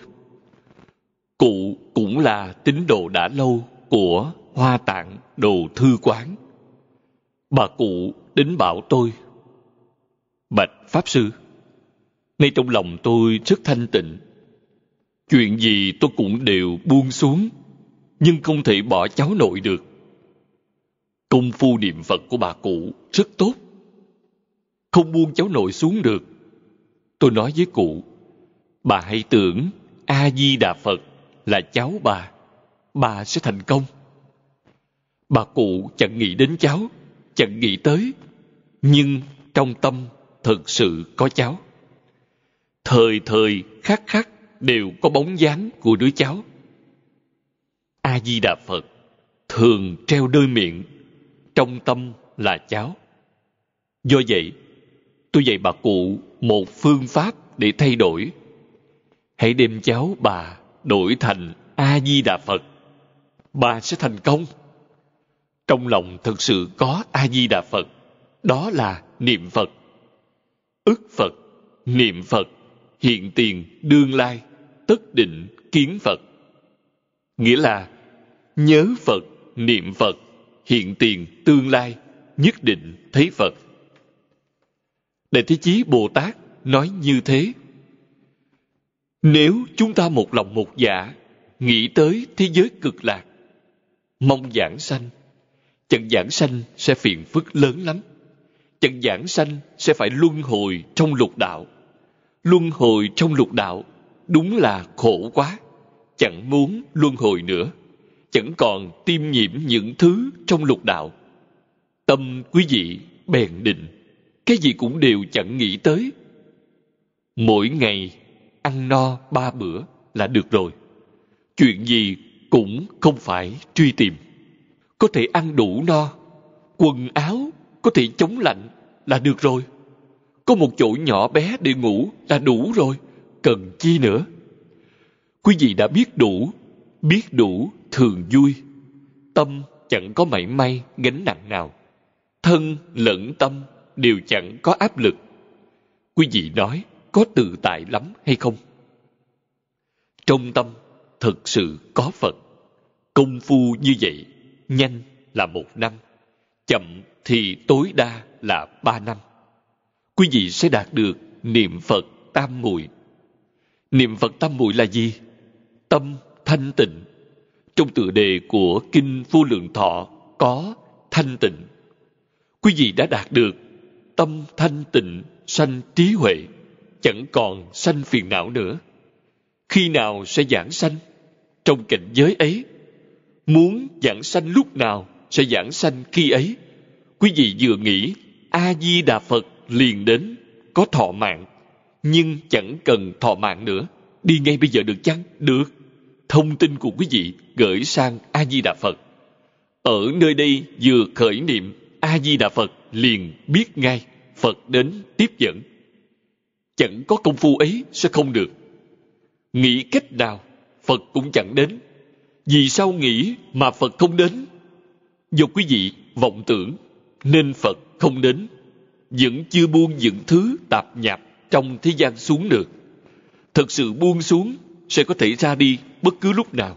Cụ cũng là tín đồ đã lâu của Hoa Tạng Đồ Thư Quán. Bà cụ đến bảo tôi. Bạch Pháp Sư, nay trong lòng tôi rất thanh tịnh. Chuyện gì tôi cũng đều buông xuống, nhưng không thể bỏ cháu nội được Công phu niệm Phật của bà cụ rất tốt. Không buông cháu nội xuống được. Tôi nói với cụ, bà hãy tưởng A-di-đà Phật là cháu bà. Bà sẽ thành công. Bà cụ chẳng nghĩ đến cháu, chẳng nghĩ tới. Nhưng trong tâm thật sự có cháu. Thời thời khắc khắc đều có bóng dáng của đứa cháu. A-di-đà Phật thường treo đôi miệng trong tâm là cháo do vậy tôi dạy bà cụ một phương pháp để thay đổi hãy đem cháo bà đổi thành a di đà phật bà sẽ thành công trong lòng thực sự có a di đà phật đó là niệm phật ức phật niệm phật hiện tiền đương lai tất định kiến phật nghĩa là nhớ phật niệm phật hiện tiền, tương lai, nhất định thấy Phật. Đại Thế Chí Bồ Tát nói như thế. Nếu chúng ta một lòng một dạ, nghĩ tới thế giới cực lạc, mong giảng sanh, chẳng giảng sanh sẽ phiền phức lớn lắm. Chẳng giảng sanh sẽ phải luân hồi trong lục đạo. Luân hồi trong lục đạo đúng là khổ quá, chẳng muốn luân hồi nữa chẳng còn tiêm nhiễm những thứ trong lục đạo tâm quý vị bèn định cái gì cũng đều chẳng nghĩ tới mỗi ngày ăn no ba bữa là được rồi chuyện gì cũng không phải truy tìm có thể ăn đủ no quần áo có thể chống lạnh là được rồi có một chỗ nhỏ bé để ngủ là đủ rồi cần chi nữa quý vị đã biết đủ biết đủ thường vui tâm chẳng có mảy may gánh nặng nào thân lẫn tâm đều chẳng có áp lực quý vị nói có tự tại lắm hay không trong tâm thực sự có phật công phu như vậy nhanh là một năm chậm thì tối đa là ba năm quý vị sẽ đạt được niệm phật tam muội niệm phật tam muội là gì tâm thanh tịnh trong tựa đề của Kinh Vô Lượng Thọ có thanh tịnh. Quý vị đã đạt được tâm thanh tịnh sanh trí huệ, chẳng còn sanh phiền não nữa. Khi nào sẽ giảng sanh? Trong cảnh giới ấy, muốn giảng sanh lúc nào sẽ giảng sanh khi ấy. Quý vị vừa nghĩ A-di-đà Phật liền đến, có thọ mạng, nhưng chẳng cần thọ mạng nữa. Đi ngay bây giờ được chăng? Được thông tin của quý vị gửi sang a di đà phật ở nơi đây vừa khởi niệm a di đà phật liền biết ngay phật đến tiếp dẫn chẳng có công phu ấy sẽ không được nghĩ cách nào phật cũng chẳng đến vì sao nghĩ mà phật không đến do quý vị vọng tưởng nên phật không đến vẫn chưa buông những thứ tạp nhạp trong thế gian xuống được Thực sự buông xuống sẽ có thể ra đi bất cứ lúc nào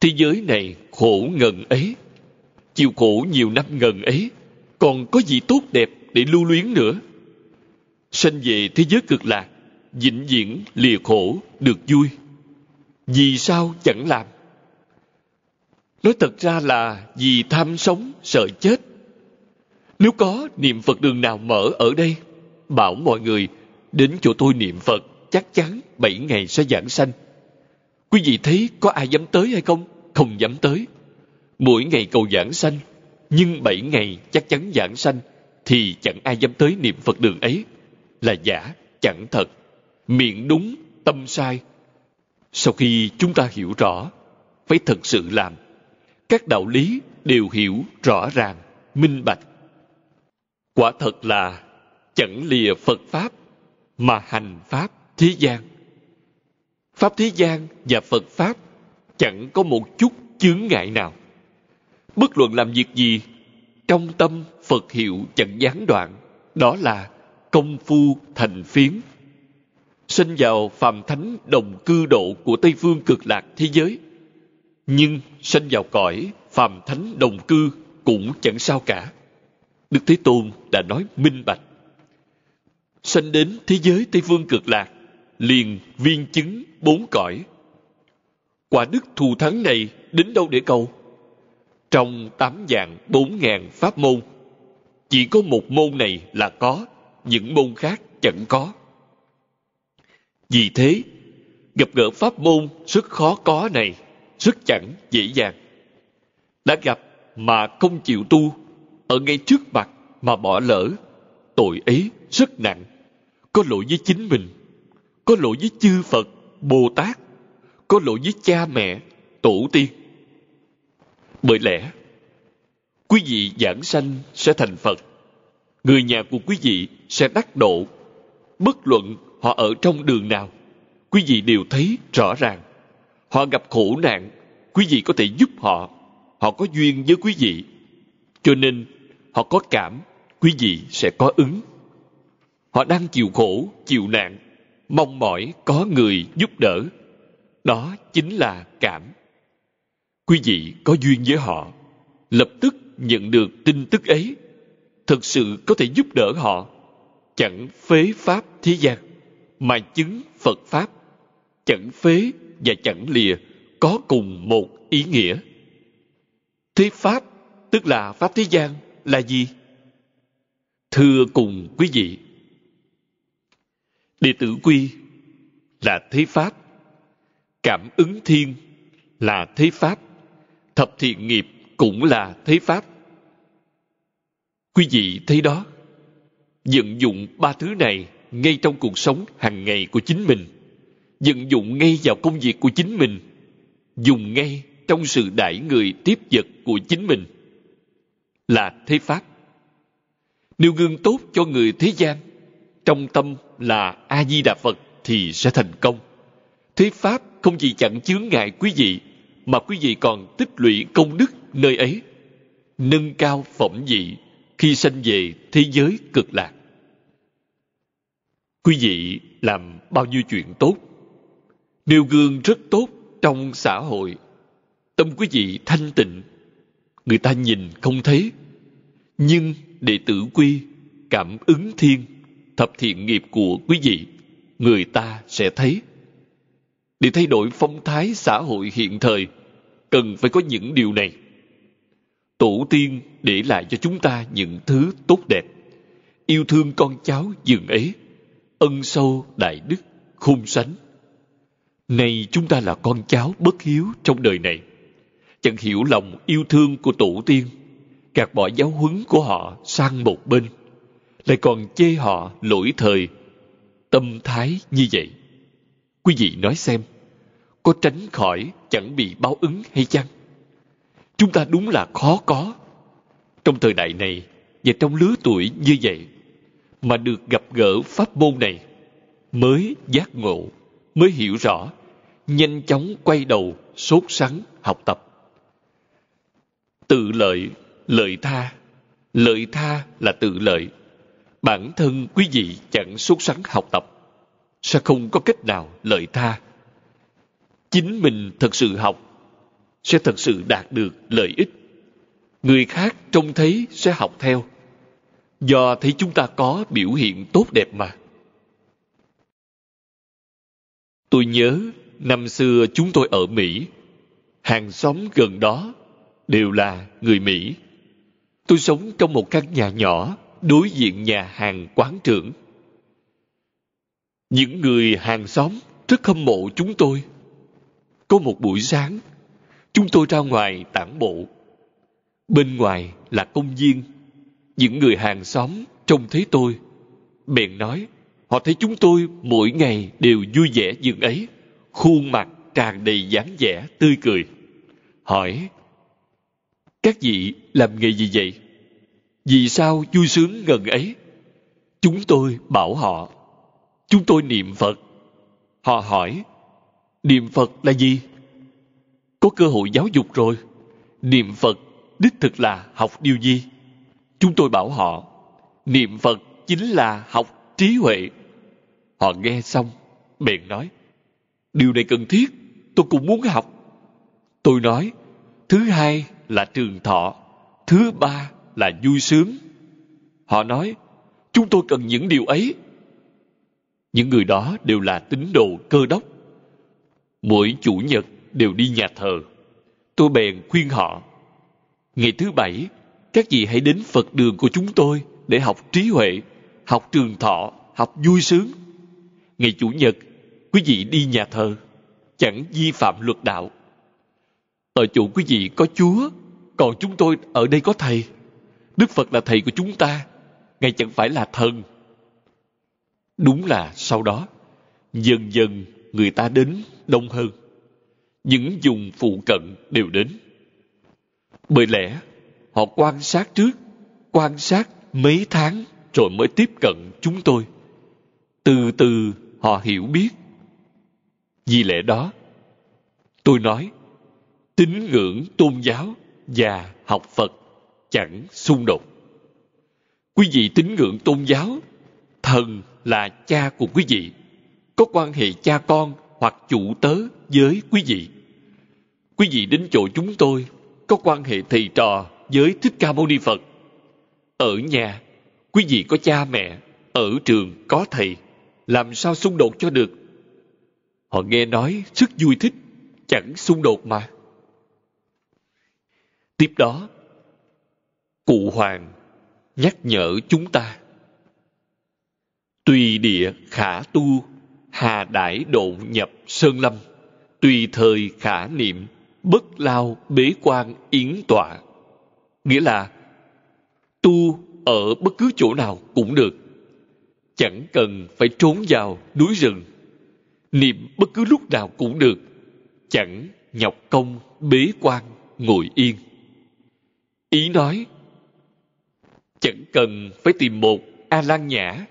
thế giới này khổ ngần ấy chịu khổ nhiều năm ngần ấy còn có gì tốt đẹp để lưu luyến nữa sanh về thế giới cực lạc vĩnh viễn lìa khổ được vui vì sao chẳng làm nói thật ra là vì tham sống sợ chết nếu có niệm phật đường nào mở ở đây bảo mọi người đến chỗ tôi niệm phật chắc chắn bảy ngày sẽ giảng sanh. Quý vị thấy có ai dám tới hay không? Không dám tới. Mỗi ngày cầu giảng sanh, nhưng bảy ngày chắc chắn giảng sanh, thì chẳng ai dám tới niệm Phật đường ấy. Là giả, chẳng thật. Miệng đúng, tâm sai. Sau khi chúng ta hiểu rõ, phải thật sự làm. Các đạo lý đều hiểu rõ ràng, minh bạch. Quả thật là chẳng lìa Phật Pháp, mà hành Pháp thế gian pháp thế gian và phật pháp chẳng có một chút chướng ngại nào bất luận làm việc gì trong tâm phật hiệu chẳng gián đoạn đó là công phu thành phiến sinh vào phàm thánh đồng cư độ của tây phương cực lạc thế giới nhưng sinh vào cõi phàm thánh đồng cư cũng chẳng sao cả đức thế tôn đã nói minh bạch Sinh đến thế giới tây phương cực lạc liền viên chứng bốn cõi. Quả đức thù thắng này đến đâu để cầu? Trong tám dạng bốn ngàn pháp môn, chỉ có một môn này là có, những môn khác chẳng có. Vì thế, gặp gỡ pháp môn rất khó có này, rất chẳng dễ dàng. Đã gặp mà không chịu tu, ở ngay trước mặt mà bỏ lỡ, tội ấy rất nặng, có lỗi với chính mình có lỗi với chư Phật, Bồ Tát, có lỗi với cha mẹ, tổ tiên. Bởi lẽ, quý vị giảng sanh sẽ thành Phật. Người nhà của quý vị sẽ đắc độ. Bất luận họ ở trong đường nào, quý vị đều thấy rõ ràng. Họ gặp khổ nạn, quý vị có thể giúp họ. Họ có duyên với quý vị. Cho nên, họ có cảm, quý vị sẽ có ứng. Họ đang chịu khổ, chịu nạn, mong mỏi có người giúp đỡ đó chính là cảm quý vị có duyên với họ lập tức nhận được tin tức ấy thật sự có thể giúp đỡ họ chẳng phế pháp thế gian mà chứng phật pháp chẳng phế và chẳng lìa có cùng một ý nghĩa thế pháp tức là pháp thế gian là gì thưa cùng quý vị đệ tử quy là thế pháp cảm ứng thiên là thế pháp thập thiện nghiệp cũng là thế pháp quý vị thấy đó vận dụng ba thứ này ngay trong cuộc sống hàng ngày của chính mình vận dụng ngay vào công việc của chính mình dùng ngay trong sự đãi người tiếp vật của chính mình là thế pháp nêu gương tốt cho người thế gian trong tâm là a di đà phật thì sẽ thành công thế pháp không chỉ chẳng chướng ngại quý vị mà quý vị còn tích lũy công đức nơi ấy nâng cao phẩm vị khi sanh về thế giới cực lạc quý vị làm bao nhiêu chuyện tốt nêu gương rất tốt trong xã hội tâm quý vị thanh tịnh người ta nhìn không thấy nhưng đệ tử quy cảm ứng thiên thập thiện nghiệp của quý vị người ta sẽ thấy để thay đổi phong thái xã hội hiện thời cần phải có những điều này tổ tiên để lại cho chúng ta những thứ tốt đẹp yêu thương con cháu dường ấy ân sâu đại đức khôn sánh nay chúng ta là con cháu bất hiếu trong đời này chẳng hiểu lòng yêu thương của tổ tiên gạt bỏ giáo huấn của họ sang một bên lại còn chê họ lỗi thời tâm thái như vậy quý vị nói xem có tránh khỏi chẳng bị báo ứng hay chăng chúng ta đúng là khó có trong thời đại này và trong lứa tuổi như vậy mà được gặp gỡ pháp môn này mới giác ngộ mới hiểu rõ nhanh chóng quay đầu sốt sắng học tập tự lợi lợi tha lợi tha là tự lợi bản thân quý vị chẳng xuất sắn học tập sẽ không có cách nào lợi tha chính mình thật sự học sẽ thật sự đạt được lợi ích người khác trông thấy sẽ học theo do thấy chúng ta có biểu hiện tốt đẹp mà tôi nhớ năm xưa chúng tôi ở mỹ hàng xóm gần đó đều là người mỹ tôi sống trong một căn nhà nhỏ đối diện nhà hàng quán trưởng. Những người hàng xóm rất hâm mộ chúng tôi. Có một buổi sáng, chúng tôi ra ngoài tản bộ. Bên ngoài là công viên. Những người hàng xóm trông thấy tôi. Bèn nói, họ thấy chúng tôi mỗi ngày đều vui vẻ dường ấy. Khuôn mặt tràn đầy dáng vẻ tươi cười. Hỏi, các vị làm nghề gì vậy? vì sao vui sướng gần ấy chúng tôi bảo họ chúng tôi niệm phật họ hỏi niệm phật là gì có cơ hội giáo dục rồi niệm phật đích thực là học điều gì chúng tôi bảo họ niệm phật chính là học trí huệ họ nghe xong bèn nói điều này cần thiết tôi cũng muốn học tôi nói thứ hai là trường thọ thứ ba là vui sướng. Họ nói, chúng tôi cần những điều ấy. Những người đó đều là tín đồ cơ đốc. Mỗi chủ nhật đều đi nhà thờ. Tôi bèn khuyên họ, ngày thứ bảy, các vị hãy đến Phật đường của chúng tôi để học trí huệ, học trường thọ, học vui sướng. Ngày chủ nhật, quý vị đi nhà thờ, chẳng vi phạm luật đạo. Ở chỗ quý vị có Chúa, còn chúng tôi ở đây có Thầy đức phật là thầy của chúng ta ngài chẳng phải là thần đúng là sau đó dần dần người ta đến đông hơn những vùng phụ cận đều đến bởi lẽ họ quan sát trước quan sát mấy tháng rồi mới tiếp cận chúng tôi từ từ họ hiểu biết vì lẽ đó tôi nói tín ngưỡng tôn giáo và học phật chẳng xung đột quý vị tín ngưỡng tôn giáo thần là cha của quý vị có quan hệ cha con hoặc chủ tớ với quý vị quý vị đến chỗ chúng tôi có quan hệ thầy trò với thích ca mâu ni phật ở nhà quý vị có cha mẹ ở trường có thầy làm sao xung đột cho được họ nghe nói rất vui thích chẳng xung đột mà tiếp đó Cụ Hoàng nhắc nhở chúng ta. Tùy địa khả tu, hà đãi độ nhập sơn lâm, tùy thời khả niệm, bất lao bế quan yến tọa. Nghĩa là tu ở bất cứ chỗ nào cũng được. Chẳng cần phải trốn vào núi rừng. Niệm bất cứ lúc nào cũng được. Chẳng nhọc công bế quan ngồi yên. Ý nói chẳng cần phải tìm một a lan nhã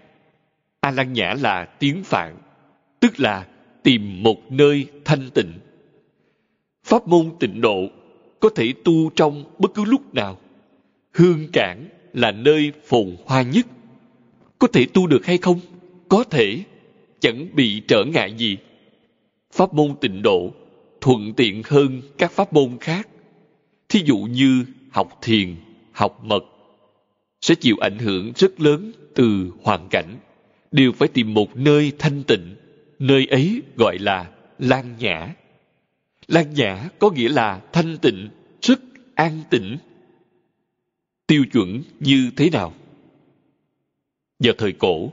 a lan nhã là tiếng phạn tức là tìm một nơi thanh tịnh pháp môn tịnh độ có thể tu trong bất cứ lúc nào hương cảng là nơi phồn hoa nhất có thể tu được hay không có thể chẳng bị trở ngại gì pháp môn tịnh độ thuận tiện hơn các pháp môn khác thí dụ như học thiền học mật sẽ chịu ảnh hưởng rất lớn từ hoàn cảnh đều phải tìm một nơi thanh tịnh nơi ấy gọi là lan nhã lan nhã có nghĩa là thanh tịnh rất an tĩnh tiêu chuẩn như thế nào vào thời cổ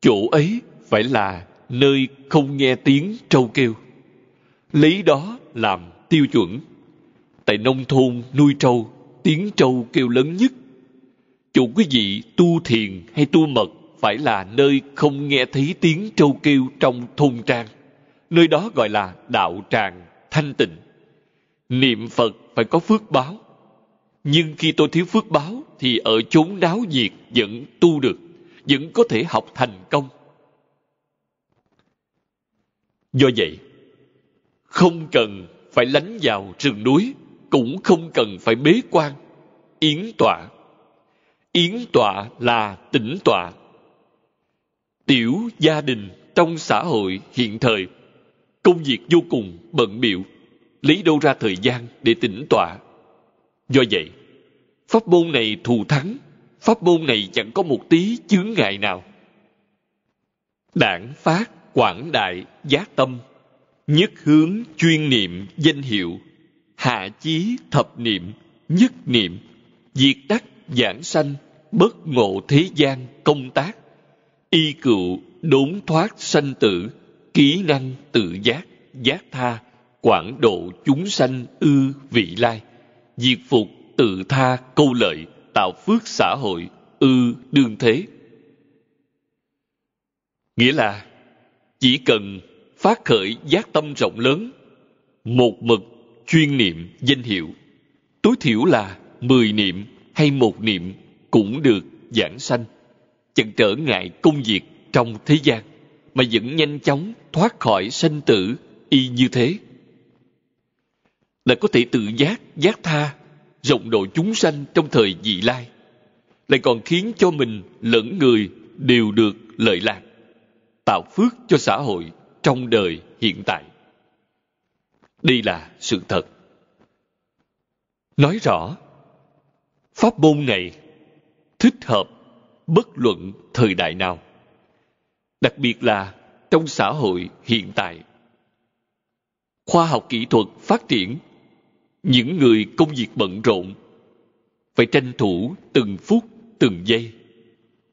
chỗ ấy phải là nơi không nghe tiếng trâu kêu lấy đó làm tiêu chuẩn tại nông thôn nuôi trâu tiếng trâu kêu lớn nhất chủ quý vị tu thiền hay tu mật phải là nơi không nghe thấy tiếng trâu kêu trong thôn trang nơi đó gọi là đạo tràng thanh tịnh niệm phật phải có phước báo nhưng khi tôi thiếu phước báo thì ở chốn đáo diệt vẫn tu được vẫn có thể học thành công do vậy không cần phải lánh vào rừng núi cũng không cần phải bế quan yến tọa Yến tọa là tỉnh tọa. Tiểu gia đình trong xã hội hiện thời, công việc vô cùng bận biểu, lấy đâu ra thời gian để tỉnh tọa. Do vậy, pháp môn này thù thắng, pháp môn này chẳng có một tí chướng ngại nào. Đảng phát quảng đại giác tâm, nhất hướng chuyên niệm danh hiệu, hạ chí thập niệm, nhất niệm, diệt đắc giảng sanh, bất ngộ thế gian công tác, y cựu đốn thoát sanh tử, kỹ năng tự giác, giác tha, quảng độ chúng sanh ư vị lai, diệt phục tự tha câu lợi, tạo phước xã hội ư đương thế. Nghĩa là chỉ cần phát khởi giác tâm rộng lớn, một mực chuyên niệm danh hiệu, tối thiểu là mười niệm hay một niệm cũng được giảng sanh chẳng trở ngại công việc trong thế gian mà vẫn nhanh chóng thoát khỏi sanh tử y như thế lại có thể tự giác giác tha rộng độ chúng sanh trong thời dị lai lại còn khiến cho mình lẫn người đều được lợi lạc tạo phước cho xã hội trong đời hiện tại đây là sự thật nói rõ Pháp môn này thích hợp bất luận thời đại nào. Đặc biệt là trong xã hội hiện tại. Khoa học kỹ thuật phát triển, những người công việc bận rộn phải tranh thủ từng phút, từng giây.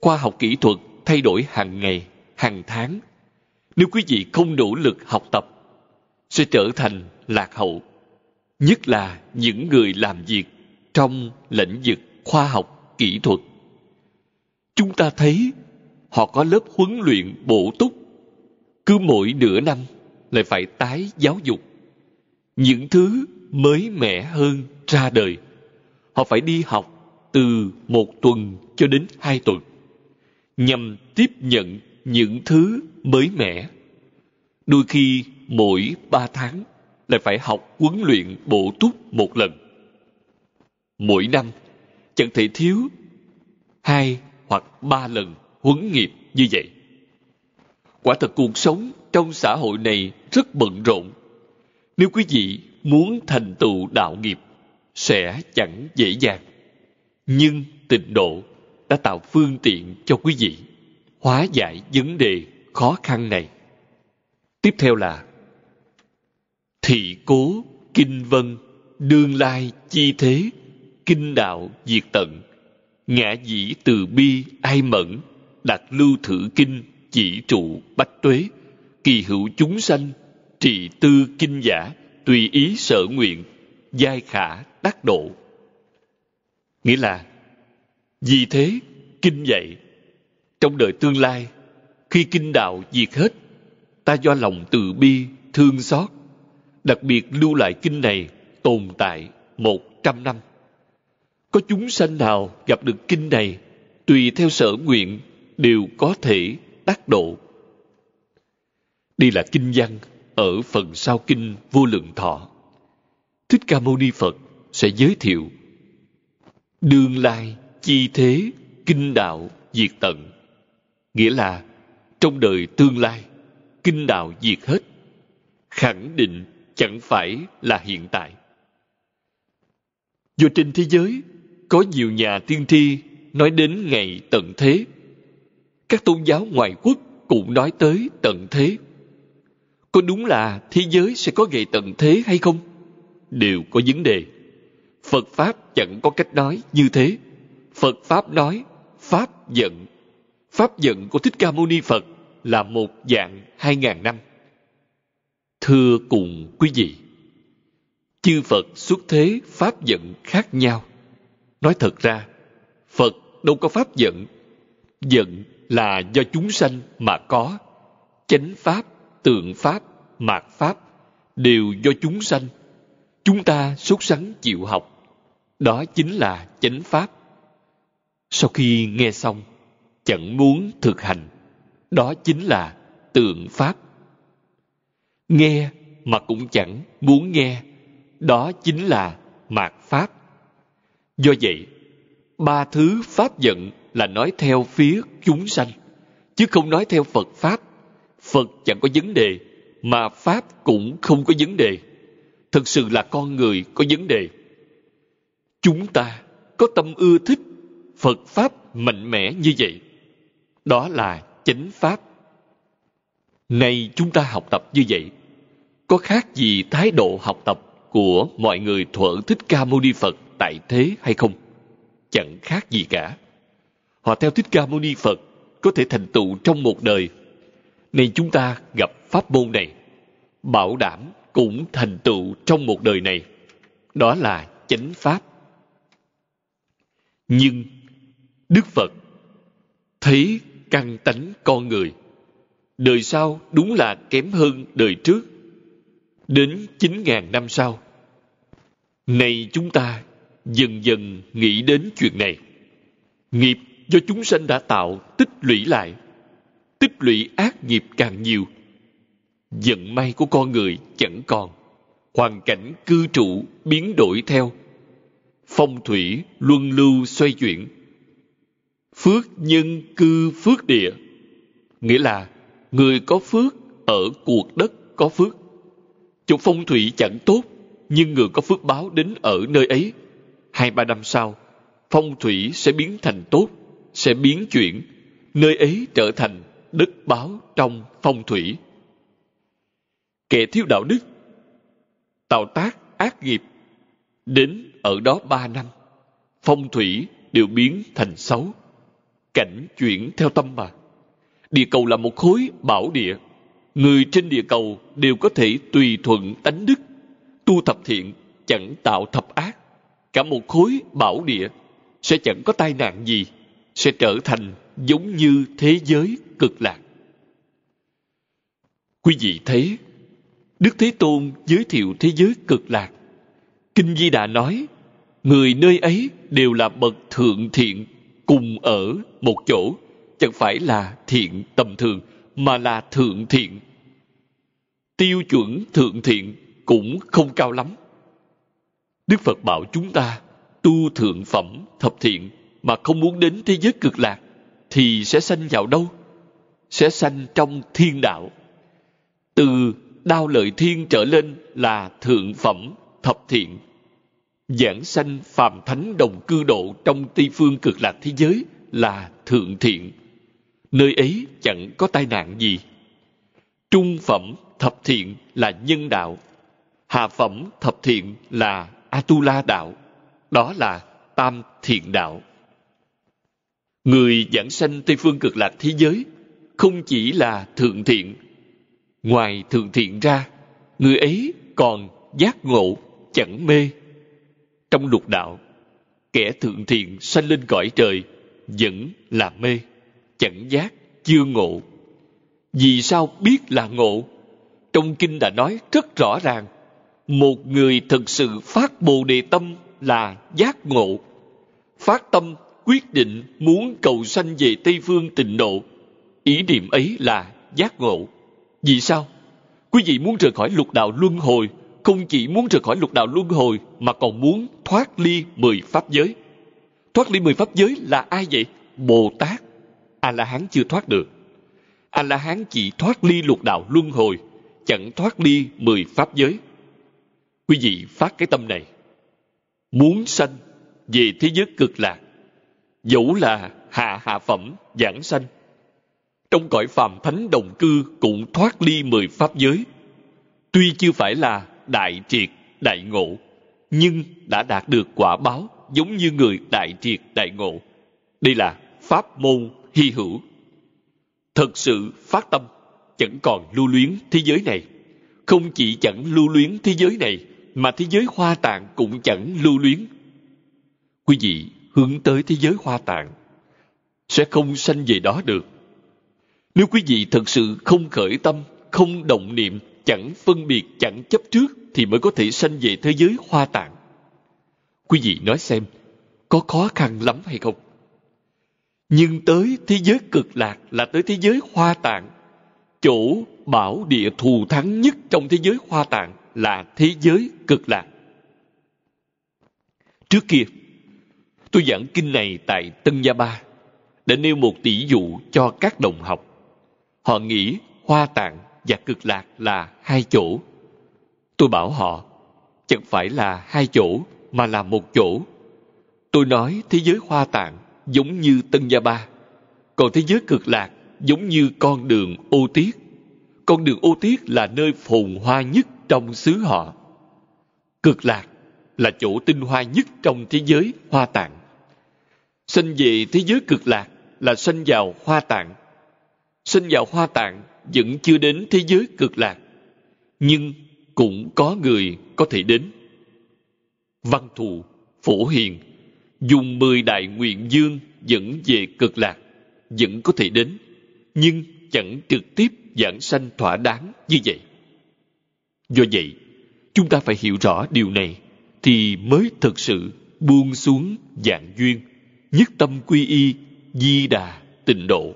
Khoa học kỹ thuật thay đổi hàng ngày, hàng tháng. Nếu quý vị không nỗ lực học tập, sẽ trở thành lạc hậu. Nhất là những người làm việc trong lĩnh vực khoa học kỹ thuật chúng ta thấy họ có lớp huấn luyện bổ túc cứ mỗi nửa năm lại phải tái giáo dục những thứ mới mẻ hơn ra đời họ phải đi học từ một tuần cho đến hai tuần nhằm tiếp nhận những thứ mới mẻ đôi khi mỗi ba tháng lại phải học huấn luyện bổ túc một lần mỗi năm chẳng thể thiếu hai hoặc ba lần huấn nghiệp như vậy. Quả thật cuộc sống trong xã hội này rất bận rộn. Nếu quý vị muốn thành tựu đạo nghiệp, sẽ chẳng dễ dàng. Nhưng tịnh độ đã tạo phương tiện cho quý vị hóa giải vấn đề khó khăn này. Tiếp theo là Thị cố, kinh vân, đương lai chi thế kinh đạo diệt tận ngã dĩ từ bi ai mẫn đặt lưu thử kinh chỉ trụ bách tuế kỳ hữu chúng sanh trị tư kinh giả tùy ý sở nguyện giai khả đắc độ nghĩa là vì thế kinh dạy trong đời tương lai khi kinh đạo diệt hết ta do lòng từ bi thương xót đặc biệt lưu lại kinh này tồn tại một trăm năm có chúng sanh nào gặp được kinh này tùy theo sở nguyện đều có thể tác độ đây là kinh văn ở phần sau kinh vô lượng thọ thích ca mâu ni phật sẽ giới thiệu đương lai chi thế kinh đạo diệt tận nghĩa là trong đời tương lai kinh đạo diệt hết khẳng định chẳng phải là hiện tại dù trên thế giới có nhiều nhà tiên tri nói đến ngày tận thế các tôn giáo ngoại quốc cũng nói tới tận thế có đúng là thế giới sẽ có ngày tận thế hay không đều có vấn đề phật pháp chẳng có cách nói như thế phật pháp nói pháp giận pháp giận của thích ca mâu ni phật là một dạng hai ngàn năm thưa cùng quý vị chư phật xuất thế pháp giận khác nhau Nói thật ra, Phật đâu có pháp giận. Giận là do chúng sanh mà có. Chánh pháp, tượng pháp, mạt pháp đều do chúng sanh. Chúng ta sốt sắng chịu học. Đó chính là chánh pháp. Sau khi nghe xong, chẳng muốn thực hành. Đó chính là tượng pháp. Nghe mà cũng chẳng muốn nghe. Đó chính là mạt pháp Do vậy, ba thứ pháp giận là nói theo phía chúng sanh, chứ không nói theo Phật Pháp. Phật chẳng có vấn đề, mà Pháp cũng không có vấn đề. Thật sự là con người có vấn đề. Chúng ta có tâm ưa thích Phật Pháp mạnh mẽ như vậy. Đó là chánh Pháp. Nay chúng ta học tập như vậy, có khác gì thái độ học tập của mọi người thuở Thích Ca Mâu Ni Phật tại thế hay không? Chẳng khác gì cả. Họ theo Thích Ca Mâu Ni Phật có thể thành tựu trong một đời. Nên chúng ta gặp pháp môn này, bảo đảm cũng thành tựu trong một đời này. Đó là chánh pháp. Nhưng Đức Phật thấy căn tánh con người đời sau đúng là kém hơn đời trước đến chín ngàn năm sau. nay chúng ta dần dần nghĩ đến chuyện này. Nghiệp do chúng sanh đã tạo tích lũy lại. Tích lũy ác nghiệp càng nhiều. vận may của con người chẳng còn. Hoàn cảnh cư trụ biến đổi theo. Phong thủy luân lưu xoay chuyển. Phước nhân cư phước địa. Nghĩa là người có phước ở cuộc đất có phước. Chỗ phong thủy chẳng tốt, nhưng người có phước báo đến ở nơi ấy hai ba năm sau phong thủy sẽ biến thành tốt sẽ biến chuyển nơi ấy trở thành đất báo trong phong thủy kẻ thiếu đạo đức tạo tác ác nghiệp đến ở đó ba năm phong thủy đều biến thành xấu cảnh chuyển theo tâm mà địa cầu là một khối bảo địa người trên địa cầu đều có thể tùy thuận tánh đức tu thập thiện chẳng tạo thập ác cả một khối bảo địa sẽ chẳng có tai nạn gì sẽ trở thành giống như thế giới cực lạc quý vị thấy đức thế tôn giới thiệu thế giới cực lạc kinh di đà nói người nơi ấy đều là bậc thượng thiện cùng ở một chỗ chẳng phải là thiện tầm thường mà là thượng thiện tiêu chuẩn thượng thiện cũng không cao lắm Đức Phật bảo chúng ta tu thượng phẩm thập thiện mà không muốn đến thế giới cực lạc thì sẽ sanh vào đâu? Sẽ sanh trong thiên đạo. Từ đao lợi thiên trở lên là thượng phẩm thập thiện. Giảng sanh phàm thánh đồng cư độ trong tây phương cực lạc thế giới là thượng thiện. Nơi ấy chẳng có tai nạn gì. Trung phẩm thập thiện là nhân đạo. Hạ phẩm thập thiện là Atula đạo, đó là Tam Thiện Đạo. Người giảng sanh Tây Phương Cực Lạc Thế Giới không chỉ là thượng thiện. Ngoài thượng thiện ra, người ấy còn giác ngộ, chẳng mê. Trong lục đạo, kẻ thượng thiện sanh lên cõi trời vẫn là mê, chẳng giác, chưa ngộ. Vì sao biết là ngộ? Trong kinh đã nói rất rõ ràng, một người thực sự phát bồ đề tâm là giác ngộ phát tâm quyết định muốn cầu sanh về tây phương tịnh độ ý niệm ấy là giác ngộ vì sao quý vị muốn rời khỏi lục đạo luân hồi không chỉ muốn rời khỏi lục đạo luân hồi mà còn muốn thoát ly mười pháp giới thoát ly mười pháp giới là ai vậy bồ tát a à la hán chưa thoát được a à la hán chỉ thoát ly lục đạo luân hồi chẳng thoát ly mười pháp giới quý vị phát cái tâm này muốn sanh về thế giới cực lạc dẫu là hạ hạ phẩm giảng sanh trong cõi phàm thánh đồng cư cũng thoát ly mười pháp giới tuy chưa phải là đại triệt đại ngộ nhưng đã đạt được quả báo giống như người đại triệt đại ngộ đây là pháp môn hy hữu thật sự phát tâm chẳng còn lưu luyến thế giới này không chỉ chẳng lưu luyến thế giới này mà thế giới hoa tạng cũng chẳng lưu luyến. Quý vị hướng tới thế giới hoa tạng sẽ không sanh về đó được. Nếu quý vị thật sự không khởi tâm, không động niệm, chẳng phân biệt, chẳng chấp trước thì mới có thể sanh về thế giới hoa tạng. Quý vị nói xem, có khó khăn lắm hay không? Nhưng tới thế giới cực lạc là tới thế giới hoa tạng, chỗ bảo địa thù thắng nhất trong thế giới hoa tạng là thế giới cực lạc. Trước kia, tôi giảng kinh này tại Tân Gia Ba để nêu một tỷ dụ cho các đồng học. Họ nghĩ hoa tạng và cực lạc là hai chỗ. Tôi bảo họ, chẳng phải là hai chỗ mà là một chỗ. Tôi nói thế giới hoa tạng giống như Tân Gia Ba, còn thế giới cực lạc giống như con đường ô tiết. Con đường ô tiết là nơi phồn hoa nhất trong xứ họ. Cực lạc là chỗ tinh hoa nhất trong thế giới hoa tạng. sinh về thế giới cực lạc là sinh vào hoa tạng. sinh vào hoa tạng vẫn chưa đến thế giới cực lạc, nhưng cũng có người có thể đến. Văn thù, phổ hiền, dùng mười đại nguyện dương dẫn về cực lạc, vẫn có thể đến, nhưng chẳng trực tiếp giảng sanh thỏa đáng như vậy. Do vậy, chúng ta phải hiểu rõ điều này thì mới thực sự buông xuống dạng duyên, nhất tâm quy y, di đà, tịnh độ.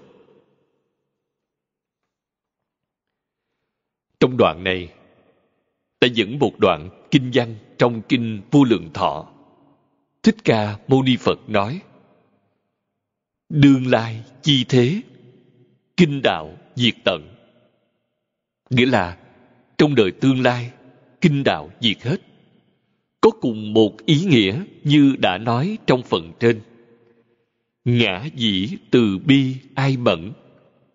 Trong đoạn này, ta dẫn một đoạn kinh văn trong kinh Vô Lượng Thọ. Thích Ca Mâu Ni Phật nói: Đương lai chi thế, kinh đạo diệt tận. Nghĩa là trong đời tương lai kinh đạo diệt hết có cùng một ý nghĩa như đã nói trong phần trên ngã dĩ từ bi ai mẫn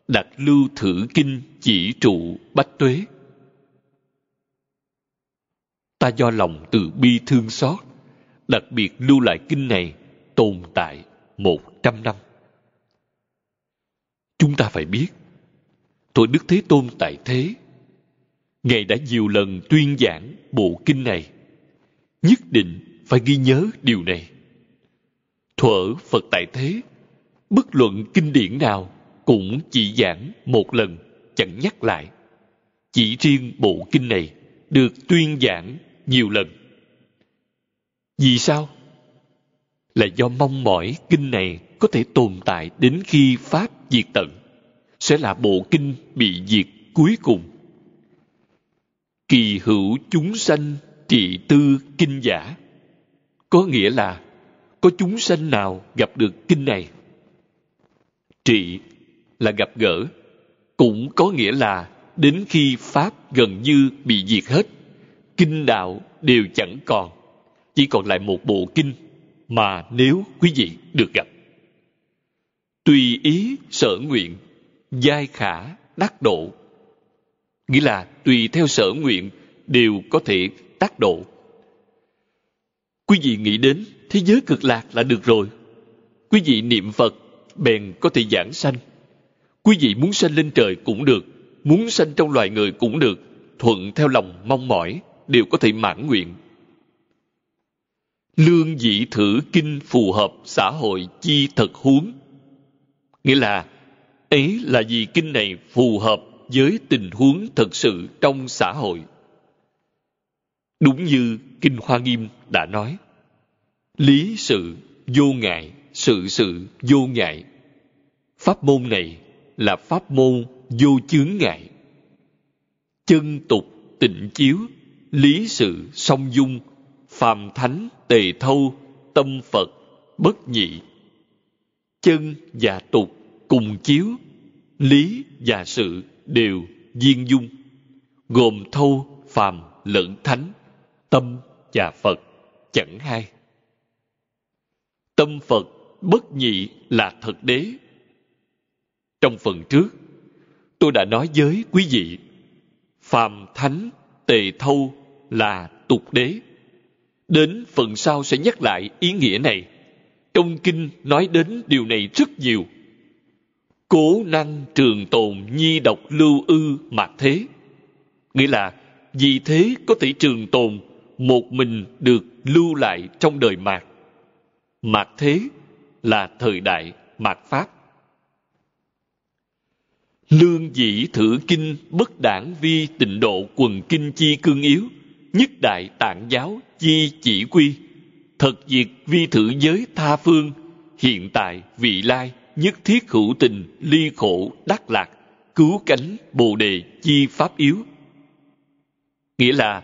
đặt lưu thử kinh chỉ trụ bách tuế ta do lòng từ bi thương xót đặc biệt lưu lại kinh này tồn tại một trăm năm chúng ta phải biết thời đức thế tôn tại thế Ngài đã nhiều lần tuyên giảng bộ kinh này. Nhất định phải ghi nhớ điều này. Thuở Phật tại thế, bất luận kinh điển nào cũng chỉ giảng một lần, chẳng nhắc lại. Chỉ riêng bộ kinh này được tuyên giảng nhiều lần. Vì sao? Là do mong mỏi kinh này có thể tồn tại đến khi Pháp diệt tận, sẽ là bộ kinh bị diệt cuối cùng kỳ hữu chúng sanh trị tư kinh giả có nghĩa là có chúng sanh nào gặp được kinh này trị là gặp gỡ cũng có nghĩa là đến khi pháp gần như bị diệt hết kinh đạo đều chẳng còn chỉ còn lại một bộ kinh mà nếu quý vị được gặp tùy ý sở nguyện giai khả đắc độ nghĩa là tùy theo sở nguyện đều có thể tác độ quý vị nghĩ đến thế giới cực lạc là được rồi quý vị niệm phật bèn có thể giảng sanh quý vị muốn sanh lên trời cũng được muốn sanh trong loài người cũng được thuận theo lòng mong mỏi đều có thể mãn nguyện lương dị thử kinh phù hợp xã hội chi thật huống nghĩa là ấy là vì kinh này phù hợp với tình huống thật sự trong xã hội. Đúng như Kinh Hoa Nghiêm đã nói, lý sự vô ngại, sự sự vô ngại. Pháp môn này là pháp môn vô chướng ngại. Chân tục tịnh chiếu, lý sự song dung, phàm thánh tề thâu, tâm Phật bất nhị. Chân và tục cùng chiếu, lý và sự đều viên dung gồm thâu phàm lẫn thánh tâm và phật chẳng hai tâm phật bất nhị là thật đế trong phần trước tôi đã nói với quý vị phàm thánh tề thâu là tục đế đến phần sau sẽ nhắc lại ý nghĩa này trong kinh nói đến điều này rất nhiều cố năng trường tồn nhi độc lưu ư mạc thế nghĩa là vì thế có thể trường tồn một mình được lưu lại trong đời mạc mạc thế là thời đại mạc pháp lương dĩ thử kinh bất đảng vi tịnh độ quần kinh chi cương yếu nhất đại tạng giáo chi chỉ quy thật diệt vi thử giới tha phương hiện tại vị lai nhất thiết hữu tình ly khổ đắc lạc cứu cánh bồ đề chi pháp yếu nghĩa là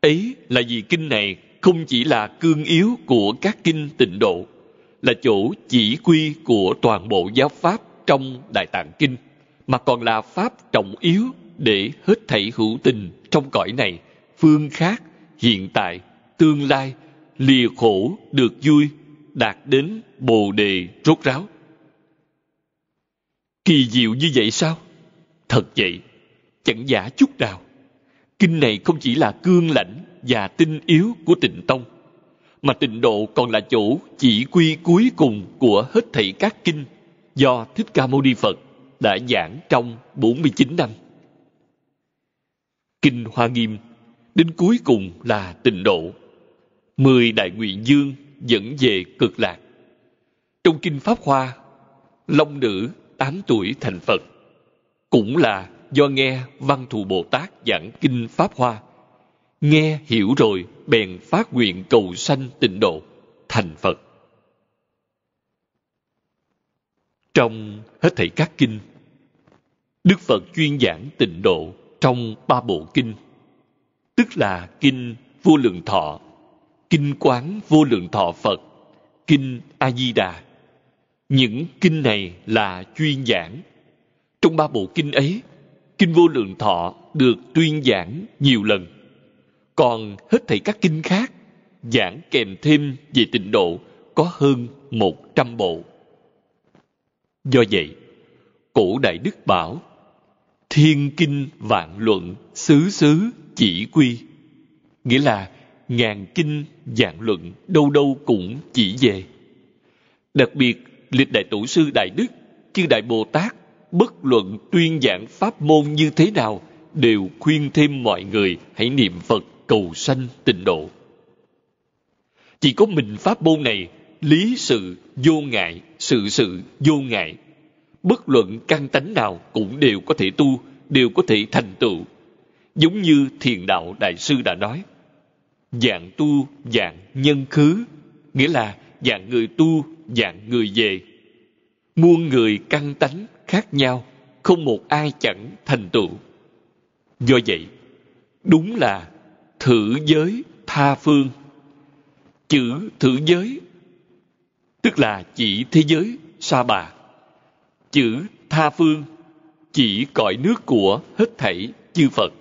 ấy là vì kinh này không chỉ là cương yếu của các kinh tịnh độ là chỗ chỉ quy của toàn bộ giáo pháp trong đại tạng kinh mà còn là pháp trọng yếu để hết thảy hữu tình trong cõi này phương khác hiện tại tương lai lìa khổ được vui đạt đến bồ đề rốt ráo Kỳ diệu như vậy sao? Thật vậy, chẳng giả chút nào. Kinh này không chỉ là cương lãnh và tinh yếu của tịnh tông, mà tịnh độ còn là chỗ chỉ quy cuối cùng của hết thảy các kinh do Thích Ca Mâu Ni Phật đã giảng trong 49 năm. Kinh Hoa Nghiêm đến cuối cùng là tịnh độ. Mười đại nguyện dương dẫn về cực lạc. Trong Kinh Pháp Hoa, Long Nữ 8 tuổi thành Phật. Cũng là do nghe Văn Thù Bồ Tát giảng Kinh Pháp Hoa. Nghe hiểu rồi bèn phát nguyện cầu sanh tịnh độ, thành Phật. Trong hết thảy các kinh, Đức Phật chuyên giảng tịnh độ trong ba bộ kinh, tức là kinh Vô Lượng Thọ, kinh Quán Vô Lượng Thọ Phật, kinh A Di Đà những kinh này là chuyên giảng. Trong ba bộ kinh ấy, kinh vô lượng thọ được tuyên giảng nhiều lần. Còn hết thảy các kinh khác, giảng kèm thêm về tịnh độ có hơn một trăm bộ. Do vậy, cổ đại đức bảo thiên kinh vạn luận xứ xứ chỉ quy nghĩa là ngàn kinh vạn luận đâu đâu cũng chỉ về đặc biệt lịch đại tổ sư đại đức chư đại bồ tát bất luận tuyên giảng pháp môn như thế nào đều khuyên thêm mọi người hãy niệm phật cầu sanh tịnh độ chỉ có mình pháp môn này lý sự vô ngại sự sự vô ngại bất luận căn tánh nào cũng đều có thể tu đều có thể thành tựu giống như thiền đạo đại sư đã nói dạng tu dạng nhân khứ nghĩa là dạng người tu dạng người về. Muôn người căng tánh khác nhau, không một ai chẳng thành tựu. Do vậy, đúng là thử giới tha phương. Chữ thử giới tức là chỉ thế giới sa bà. Chữ tha phương chỉ cõi nước của hết thảy chư Phật.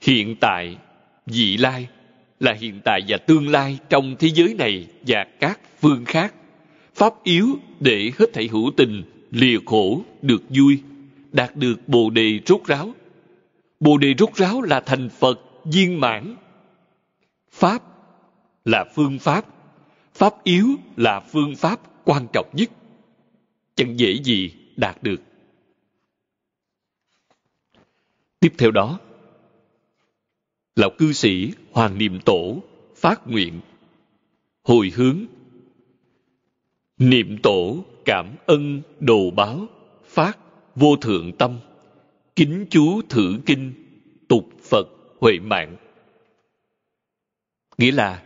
Hiện tại, dị lai là hiện tại và tương lai trong thế giới này và các phương khác pháp yếu để hết thảy hữu tình lìa khổ được vui đạt được bồ đề rốt ráo bồ đề rốt ráo là thành phật viên mãn pháp là phương pháp pháp yếu là phương pháp quan trọng nhất chẳng dễ gì đạt được tiếp theo đó là cư sĩ Hoàng Niệm Tổ phát nguyện hồi hướng niệm tổ cảm ân đồ báo phát vô thượng tâm kính chú thử kinh tục phật huệ mạng nghĩa là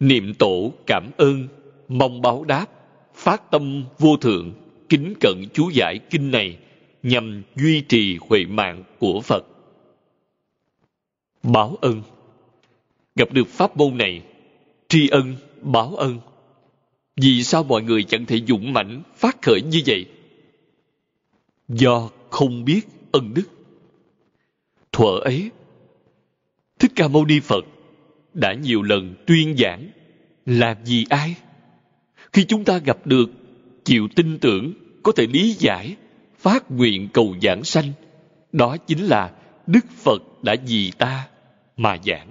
niệm tổ cảm ơn mong báo đáp phát tâm vô thượng kính cận chú giải kinh này nhằm duy trì huệ mạng của phật báo ân gặp được pháp môn này tri ân báo ân vì sao mọi người chẳng thể dũng mãnh phát khởi như vậy do không biết ân đức thuở ấy thích ca mâu ni phật đã nhiều lần tuyên giảng làm gì ai khi chúng ta gặp được chịu tin tưởng có thể lý giải phát nguyện cầu giảng sanh đó chính là Đức Phật đã vì ta mà giảng.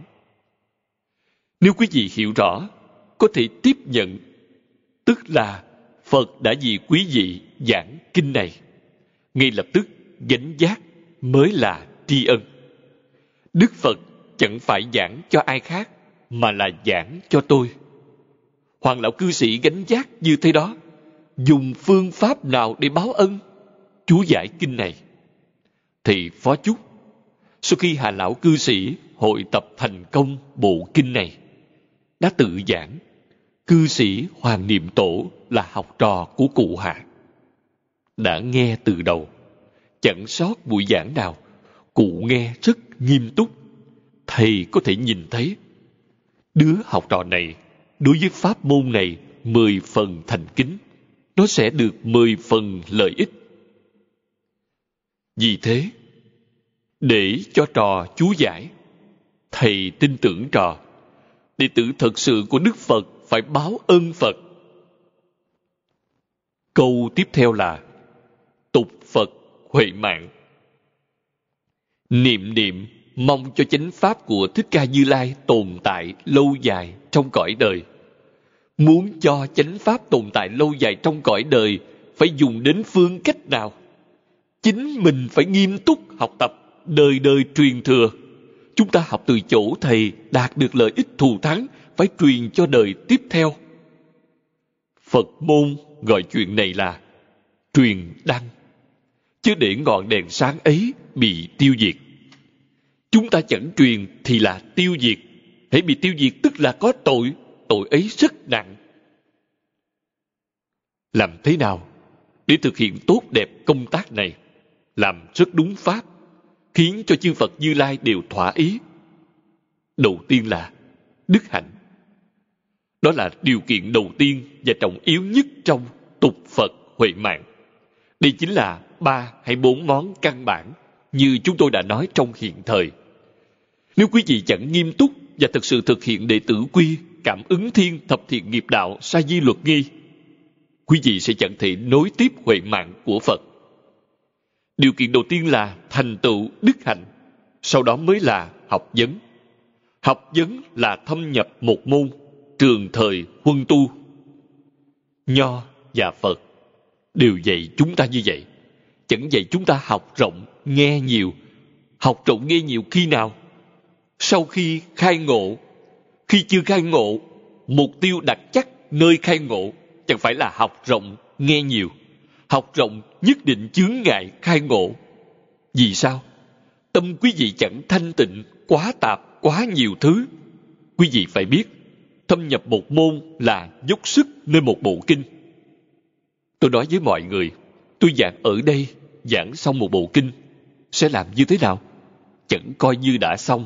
Nếu quý vị hiểu rõ, có thể tiếp nhận, tức là Phật đã vì quý vị giảng kinh này. Ngay lập tức, gánh giác mới là tri ân. Đức Phật chẳng phải giảng cho ai khác, mà là giảng cho tôi. Hoàng lão cư sĩ gánh giác như thế đó, dùng phương pháp nào để báo ân? Chú giải kinh này. Thì phó chúc sau khi Hà Lão cư sĩ hội tập thành công bộ kinh này, đã tự giảng cư sĩ Hoàng Niệm Tổ là học trò của cụ Hạ. Đã nghe từ đầu, chẳng sót buổi giảng nào, cụ nghe rất nghiêm túc. Thầy có thể nhìn thấy, đứa học trò này, đối với pháp môn này mười phần thành kính, nó sẽ được mười phần lợi ích. Vì thế, để cho trò chú giải thầy tin tưởng trò đệ tử thật sự của đức phật phải báo ơn phật câu tiếp theo là tục phật huệ mạng niệm niệm mong cho chánh pháp của thích ca như lai tồn tại lâu dài trong cõi đời muốn cho chánh pháp tồn tại lâu dài trong cõi đời phải dùng đến phương cách nào chính mình phải nghiêm túc học tập đời đời truyền thừa chúng ta học từ chỗ thầy đạt được lợi ích thù thắng phải truyền cho đời tiếp theo phật môn gọi chuyện này là truyền đăng chứ để ngọn đèn sáng ấy bị tiêu diệt chúng ta chẳng truyền thì là tiêu diệt hãy bị tiêu diệt tức là có tội tội ấy rất nặng làm thế nào để thực hiện tốt đẹp công tác này làm rất đúng pháp khiến cho chư Phật Như Lai đều thỏa ý. Đầu tiên là đức hạnh. Đó là điều kiện đầu tiên và trọng yếu nhất trong tục Phật huệ mạng. Đây chính là ba hay bốn món căn bản như chúng tôi đã nói trong hiện thời. Nếu quý vị chẳng nghiêm túc và thực sự thực hiện đệ tử quy, cảm ứng thiên thập thiện nghiệp đạo sa di luật nghi, quý vị sẽ chẳng thể nối tiếp huệ mạng của Phật điều kiện đầu tiên là thành tựu đức hạnh sau đó mới là học vấn học vấn là thâm nhập một môn trường thời huân tu nho và phật đều dạy chúng ta như vậy chẳng dạy chúng ta học rộng nghe nhiều học rộng nghe nhiều khi nào sau khi khai ngộ khi chưa khai ngộ mục tiêu đặt chắc nơi khai ngộ chẳng phải là học rộng nghe nhiều học rộng nhất định chướng ngại khai ngộ. Vì sao? Tâm quý vị chẳng thanh tịnh, quá tạp, quá nhiều thứ. Quý vị phải biết, thâm nhập một môn là dốc sức nơi một bộ kinh. Tôi nói với mọi người, tôi giảng ở đây, giảng xong một bộ kinh, sẽ làm như thế nào? Chẳng coi như đã xong.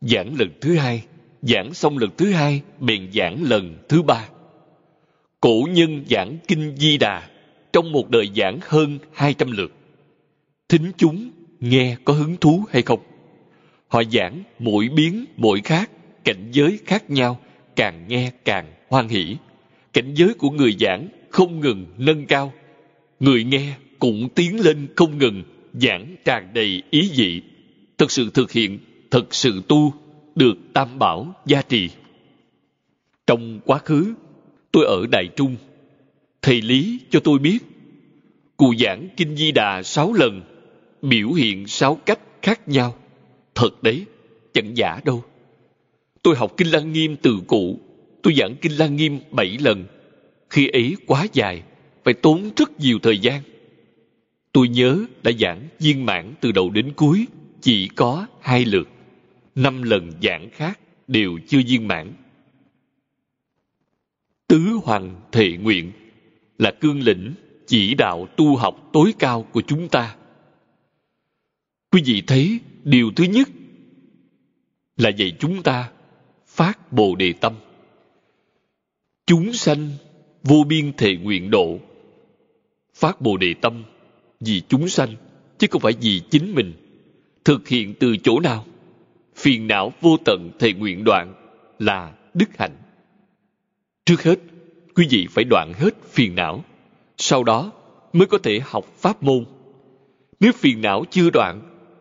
Giảng lần thứ hai, giảng xong lần thứ hai, bèn giảng lần thứ ba. Cổ nhân giảng kinh Di Đà, trong một đời giảng hơn 200 lượt. Thính chúng nghe có hứng thú hay không? Họ giảng mỗi biến, mỗi khác, cảnh giới khác nhau, càng nghe càng hoan hỷ. Cảnh giới của người giảng không ngừng nâng cao. Người nghe cũng tiến lên không ngừng, giảng tràn đầy ý dị. thực sự thực hiện, thực sự tu, được tam bảo gia trì. Trong quá khứ, tôi ở Đại Trung thầy lý cho tôi biết cụ giảng kinh di đà sáu lần biểu hiện sáu cách khác nhau thật đấy chẳng giả đâu tôi học kinh lăng nghiêm từ cụ tôi giảng kinh lăng nghiêm bảy lần khi ấy quá dài phải tốn rất nhiều thời gian tôi nhớ đã giảng viên mãn từ đầu đến cuối chỉ có hai lượt năm lần giảng khác đều chưa viên mãn tứ hoàng thệ nguyện là cương lĩnh chỉ đạo tu học tối cao của chúng ta quý vị thấy điều thứ nhất là dạy chúng ta phát bồ đề tâm chúng sanh vô biên thể nguyện độ phát bồ đề tâm vì chúng sanh chứ không phải vì chính mình thực hiện từ chỗ nào phiền não vô tận thể nguyện đoạn là đức hạnh trước hết quý vị phải đoạn hết phiền não sau đó mới có thể học pháp môn nếu phiền não chưa đoạn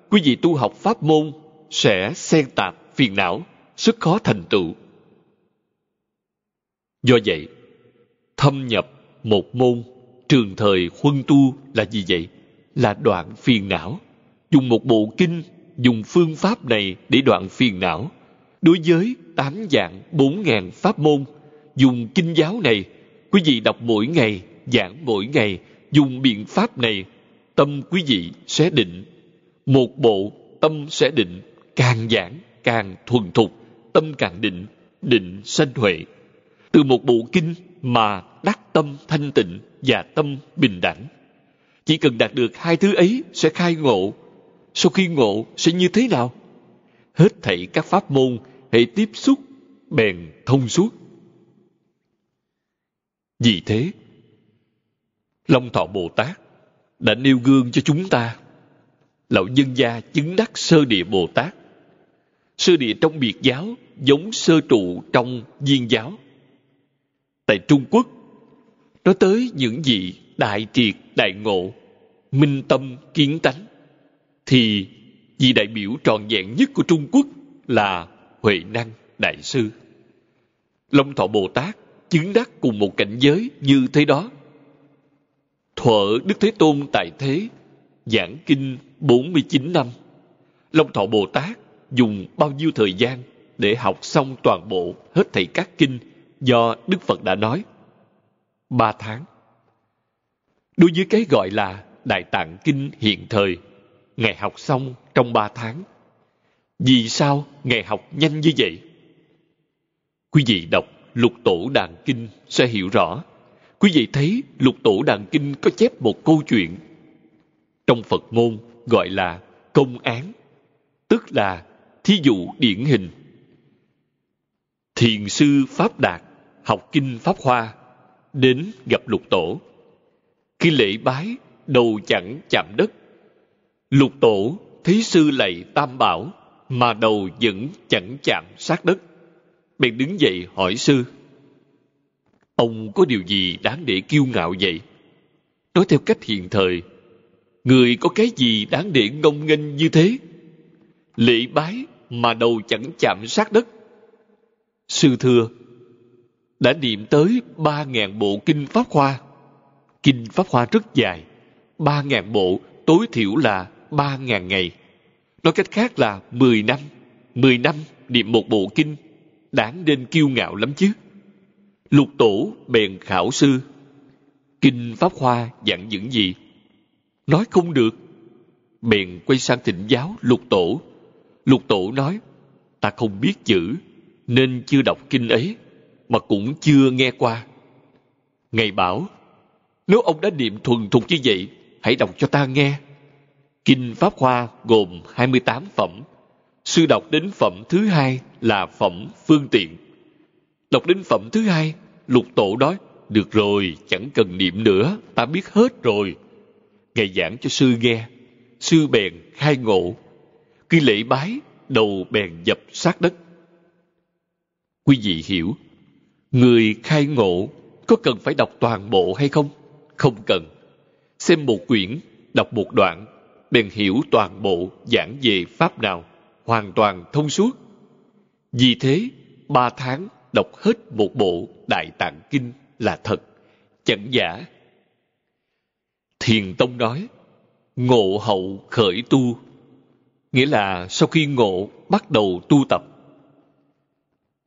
quý vị tu học pháp môn sẽ xen tạp phiền não rất khó thành tựu do vậy thâm nhập một môn trường thời huân tu là gì vậy là đoạn phiền não dùng một bộ kinh dùng phương pháp này để đoạn phiền não đối với tám dạng bốn ngàn pháp môn dùng kinh giáo này quý vị đọc mỗi ngày giảng mỗi ngày dùng biện pháp này tâm quý vị sẽ định một bộ tâm sẽ định càng giảng càng thuần thục tâm càng định định sanh huệ từ một bộ kinh mà đắc tâm thanh tịnh và tâm bình đẳng chỉ cần đạt được hai thứ ấy sẽ khai ngộ sau khi ngộ sẽ như thế nào hết thảy các pháp môn hệ tiếp xúc bèn thông suốt vì thế, Long Thọ Bồ Tát đã nêu gương cho chúng ta. Lão nhân gia chứng đắc sơ địa Bồ Tát. Sơ địa trong biệt giáo giống sơ trụ trong viên giáo. Tại Trung Quốc, nói tới những vị đại triệt đại ngộ, minh tâm kiến tánh, thì vị đại biểu tròn vẹn nhất của Trung Quốc là Huệ Năng Đại Sư. Long Thọ Bồ Tát chứng đắc cùng một cảnh giới như thế đó. Thuở Đức Thế Tôn tại thế, giảng kinh 49 năm. Long Thọ Bồ Tát dùng bao nhiêu thời gian để học xong toàn bộ hết thầy các kinh do Đức Phật đã nói? Ba tháng. Đối với cái gọi là Đại Tạng Kinh hiện thời, Ngài học xong trong ba tháng. Vì sao Ngài học nhanh như vậy? Quý vị đọc lục tổ đàn kinh sẽ hiểu rõ quý vị thấy lục tổ đàn kinh có chép một câu chuyện trong phật môn gọi là công án tức là thí dụ điển hình thiền sư pháp đạt học kinh pháp hoa đến gặp lục tổ khi lễ bái đầu chẳng chạm đất lục tổ thấy sư lạy tam bảo mà đầu vẫn chẳng chạm sát đất bèn đứng dậy hỏi sư ông có điều gì đáng để kiêu ngạo vậy nói theo cách hiện thời người có cái gì đáng để ngông nghênh như thế lễ bái mà đầu chẳng chạm sát đất sư thưa đã niệm tới ba ngàn bộ kinh pháp hoa kinh pháp hoa rất dài ba ngàn bộ tối thiểu là ba ngàn ngày nói cách khác là mười năm mười năm niệm một bộ kinh đáng nên kiêu ngạo lắm chứ. Lục tổ bèn khảo sư. Kinh Pháp Hoa dặn những gì? Nói không được. Bèn quay sang thịnh giáo lục tổ. Lục tổ nói, ta không biết chữ, nên chưa đọc kinh ấy, mà cũng chưa nghe qua. Ngài bảo, nếu ông đã niệm thuần thục như vậy, hãy đọc cho ta nghe. Kinh Pháp Hoa gồm 28 phẩm, sư đọc đến phẩm thứ hai là phẩm phương tiện đọc đến phẩm thứ hai lục tổ nói được rồi chẳng cần niệm nữa ta biết hết rồi ngài giảng cho sư nghe sư bèn khai ngộ khi lễ bái đầu bèn dập sát đất quý vị hiểu người khai ngộ có cần phải đọc toàn bộ hay không không cần xem một quyển đọc một đoạn bèn hiểu toàn bộ giảng về pháp nào hoàn toàn thông suốt. Vì thế, ba tháng đọc hết một bộ Đại Tạng Kinh là thật, chẳng giả. Thiền Tông nói, ngộ hậu khởi tu, nghĩa là sau khi ngộ bắt đầu tu tập.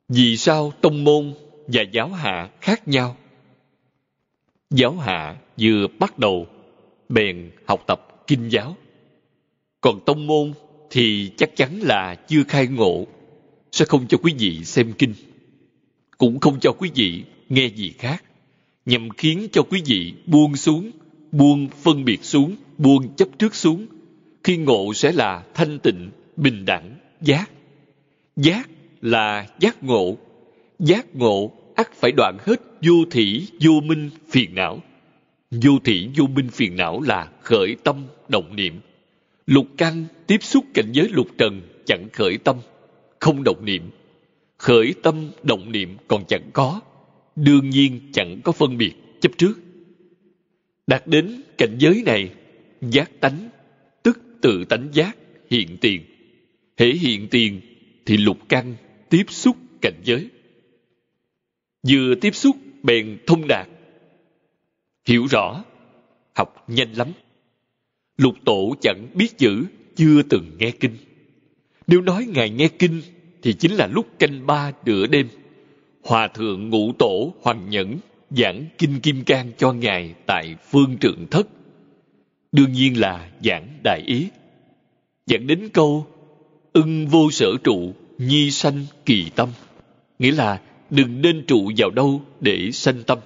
Vì sao tông môn và giáo hạ khác nhau? Giáo hạ vừa bắt đầu bèn học tập kinh giáo. Còn tông môn thì chắc chắn là chưa khai ngộ sẽ không cho quý vị xem kinh cũng không cho quý vị nghe gì khác nhằm khiến cho quý vị buông xuống buông phân biệt xuống buông chấp trước xuống khi ngộ sẽ là thanh tịnh bình đẳng giác giác là giác ngộ giác ngộ ắt phải đoạn hết vô thỉ vô minh phiền não vô thỉ vô minh phiền não là khởi tâm động niệm Lục căn tiếp xúc cảnh giới lục trần chẳng khởi tâm, không động niệm. Khởi tâm động niệm còn chẳng có, đương nhiên chẳng có phân biệt chấp trước. Đạt đến cảnh giới này, giác tánh, tức tự tánh giác, hiện tiền. Hễ hiện tiền thì lục căn tiếp xúc cảnh giới. Vừa tiếp xúc bèn thông đạt. Hiểu rõ, học nhanh lắm. Lục tổ chẳng biết chữ, chưa từng nghe kinh. Nếu nói Ngài nghe kinh, thì chính là lúc canh ba nửa đêm. Hòa thượng ngũ tổ Hoàng Nhẫn giảng Kinh Kim Cang cho Ngài tại Phương Trượng Thất. Đương nhiên là giảng Đại Ý. Giảng đến câu ưng vô sở trụ, nhi sanh kỳ tâm. Nghĩa là đừng nên trụ vào đâu để sanh tâm.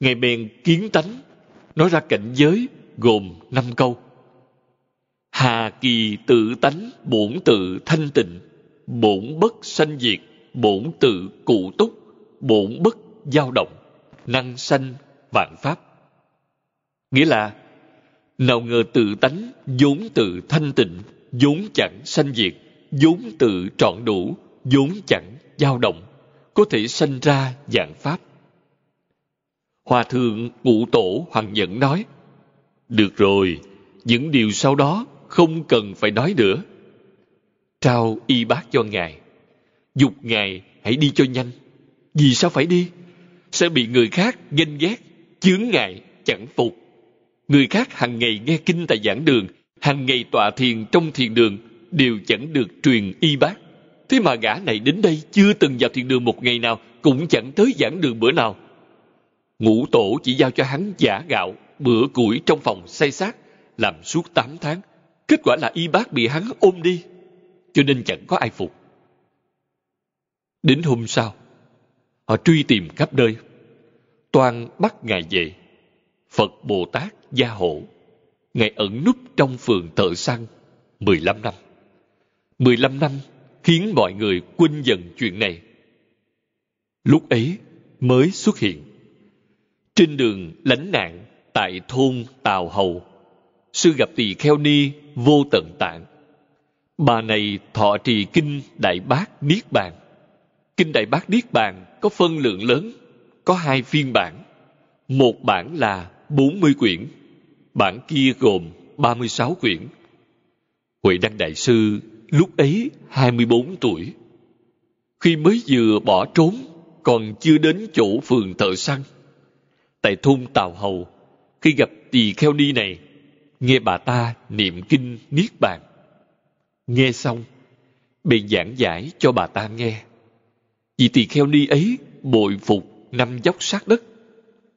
Ngài bèn kiến tánh, nói ra cảnh giới gồm năm câu. Hà kỳ tự tánh, bổn tự thanh tịnh, bổn bất sanh diệt, bổn tự cụ túc, bổn bất dao động, năng sanh vạn pháp. Nghĩa là, nào ngờ tự tánh vốn tự thanh tịnh, vốn chẳng sanh diệt, vốn tự trọn đủ, vốn chẳng dao động, có thể sanh ra dạng pháp. Hòa thượng Cụ Tổ Hoàng Nhẫn nói, được rồi, những điều sau đó không cần phải nói nữa. Trao y bác cho ngài. Dục ngài hãy đi cho nhanh. Vì sao phải đi? Sẽ bị người khác ganh ghét, chướng ngại, chẳng phục. Người khác hàng ngày nghe kinh tại giảng đường, hàng ngày tọa thiền trong thiền đường, đều chẳng được truyền y bác. Thế mà gã này đến đây chưa từng vào thiền đường một ngày nào, cũng chẳng tới giảng đường bữa nào. Ngũ tổ chỉ giao cho hắn giả gạo, bữa củi trong phòng xây xác, làm suốt 8 tháng. Kết quả là y bác bị hắn ôm đi, cho nên chẳng có ai phục. Đến hôm sau, họ truy tìm khắp nơi. Toàn bắt ngài về. Phật Bồ Tát gia hộ. Ngài ẩn núp trong phường thợ săn 15 năm. 15 năm khiến mọi người quên dần chuyện này. Lúc ấy mới xuất hiện. Trên đường lánh nạn tại thôn Tào Hầu. Sư gặp tỳ kheo ni vô tận tạng. Bà này thọ trì kinh Đại Bác Niết Bàn. Kinh Đại Bác Niết Bàn có phân lượng lớn, có hai phiên bản. Một bản là 40 quyển, bản kia gồm 36 quyển. Huệ Đăng Đại Sư lúc ấy 24 tuổi. Khi mới vừa bỏ trốn, còn chưa đến chỗ phường thợ săn. Tại thôn Tào Hầu, khi gặp tỳ kheo ni này nghe bà ta niệm kinh niết bàn nghe xong bèn giảng giải cho bà ta nghe vì tỳ kheo ni ấy bội phục năm dốc sát đất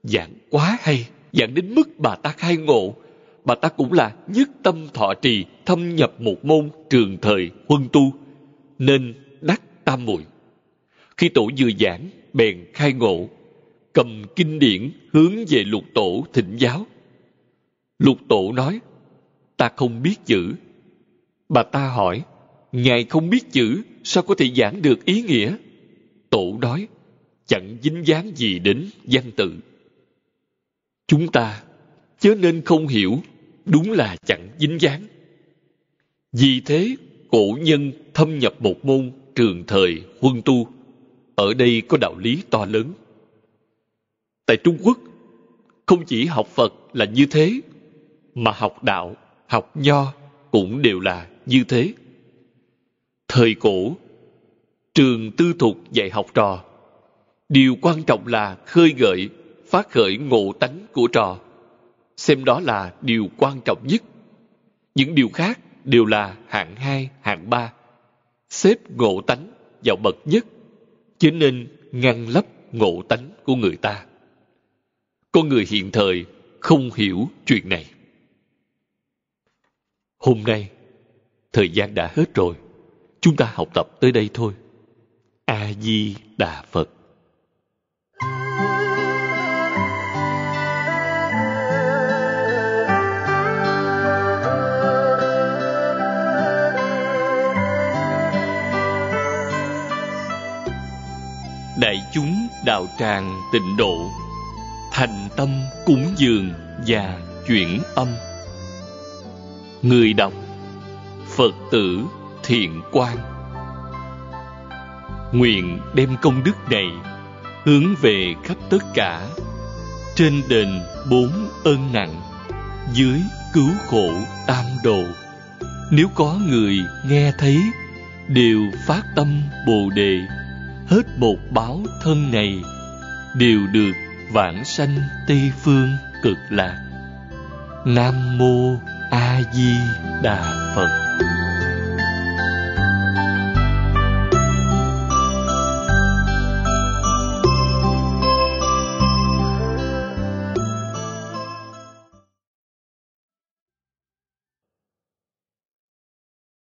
giảng quá hay giảng đến mức bà ta khai ngộ bà ta cũng là nhất tâm thọ trì thâm nhập một môn trường thời huân tu nên đắc tam muội khi tổ vừa giảng bèn khai ngộ cầm kinh điển hướng về lục tổ thỉnh giáo lục tổ nói ta không biết chữ bà ta hỏi ngài không biết chữ sao có thể giảng được ý nghĩa tổ nói chẳng dính dáng gì đến văn tự chúng ta chớ nên không hiểu đúng là chẳng dính dáng vì thế cổ nhân thâm nhập một môn trường thời huân tu ở đây có đạo lý to lớn tại Trung Quốc không chỉ học Phật là như thế mà học đạo, học nho cũng đều là như thế. Thời cổ, trường tư thục dạy học trò. Điều quan trọng là khơi gợi, phát khởi ngộ tánh của trò. Xem đó là điều quan trọng nhất. Những điều khác đều là hạng hai hạng ba, Xếp ngộ tánh vào bậc nhất, chứ nên ngăn lấp ngộ tánh của người ta con người hiện thời không hiểu chuyện này hôm nay thời gian đã hết rồi chúng ta học tập tới đây thôi a di đà phật đại chúng đạo tràng tịnh độ thành tâm cúng dường và chuyển âm người đọc phật tử thiện quan nguyện đem công đức này hướng về khắp tất cả trên đền bốn ơn nặng dưới cứu khổ tam đồ nếu có người nghe thấy đều phát tâm bồ đề hết bột báo thân này đều được vãng sanh tây phương cực lạc nam mô a di đà phật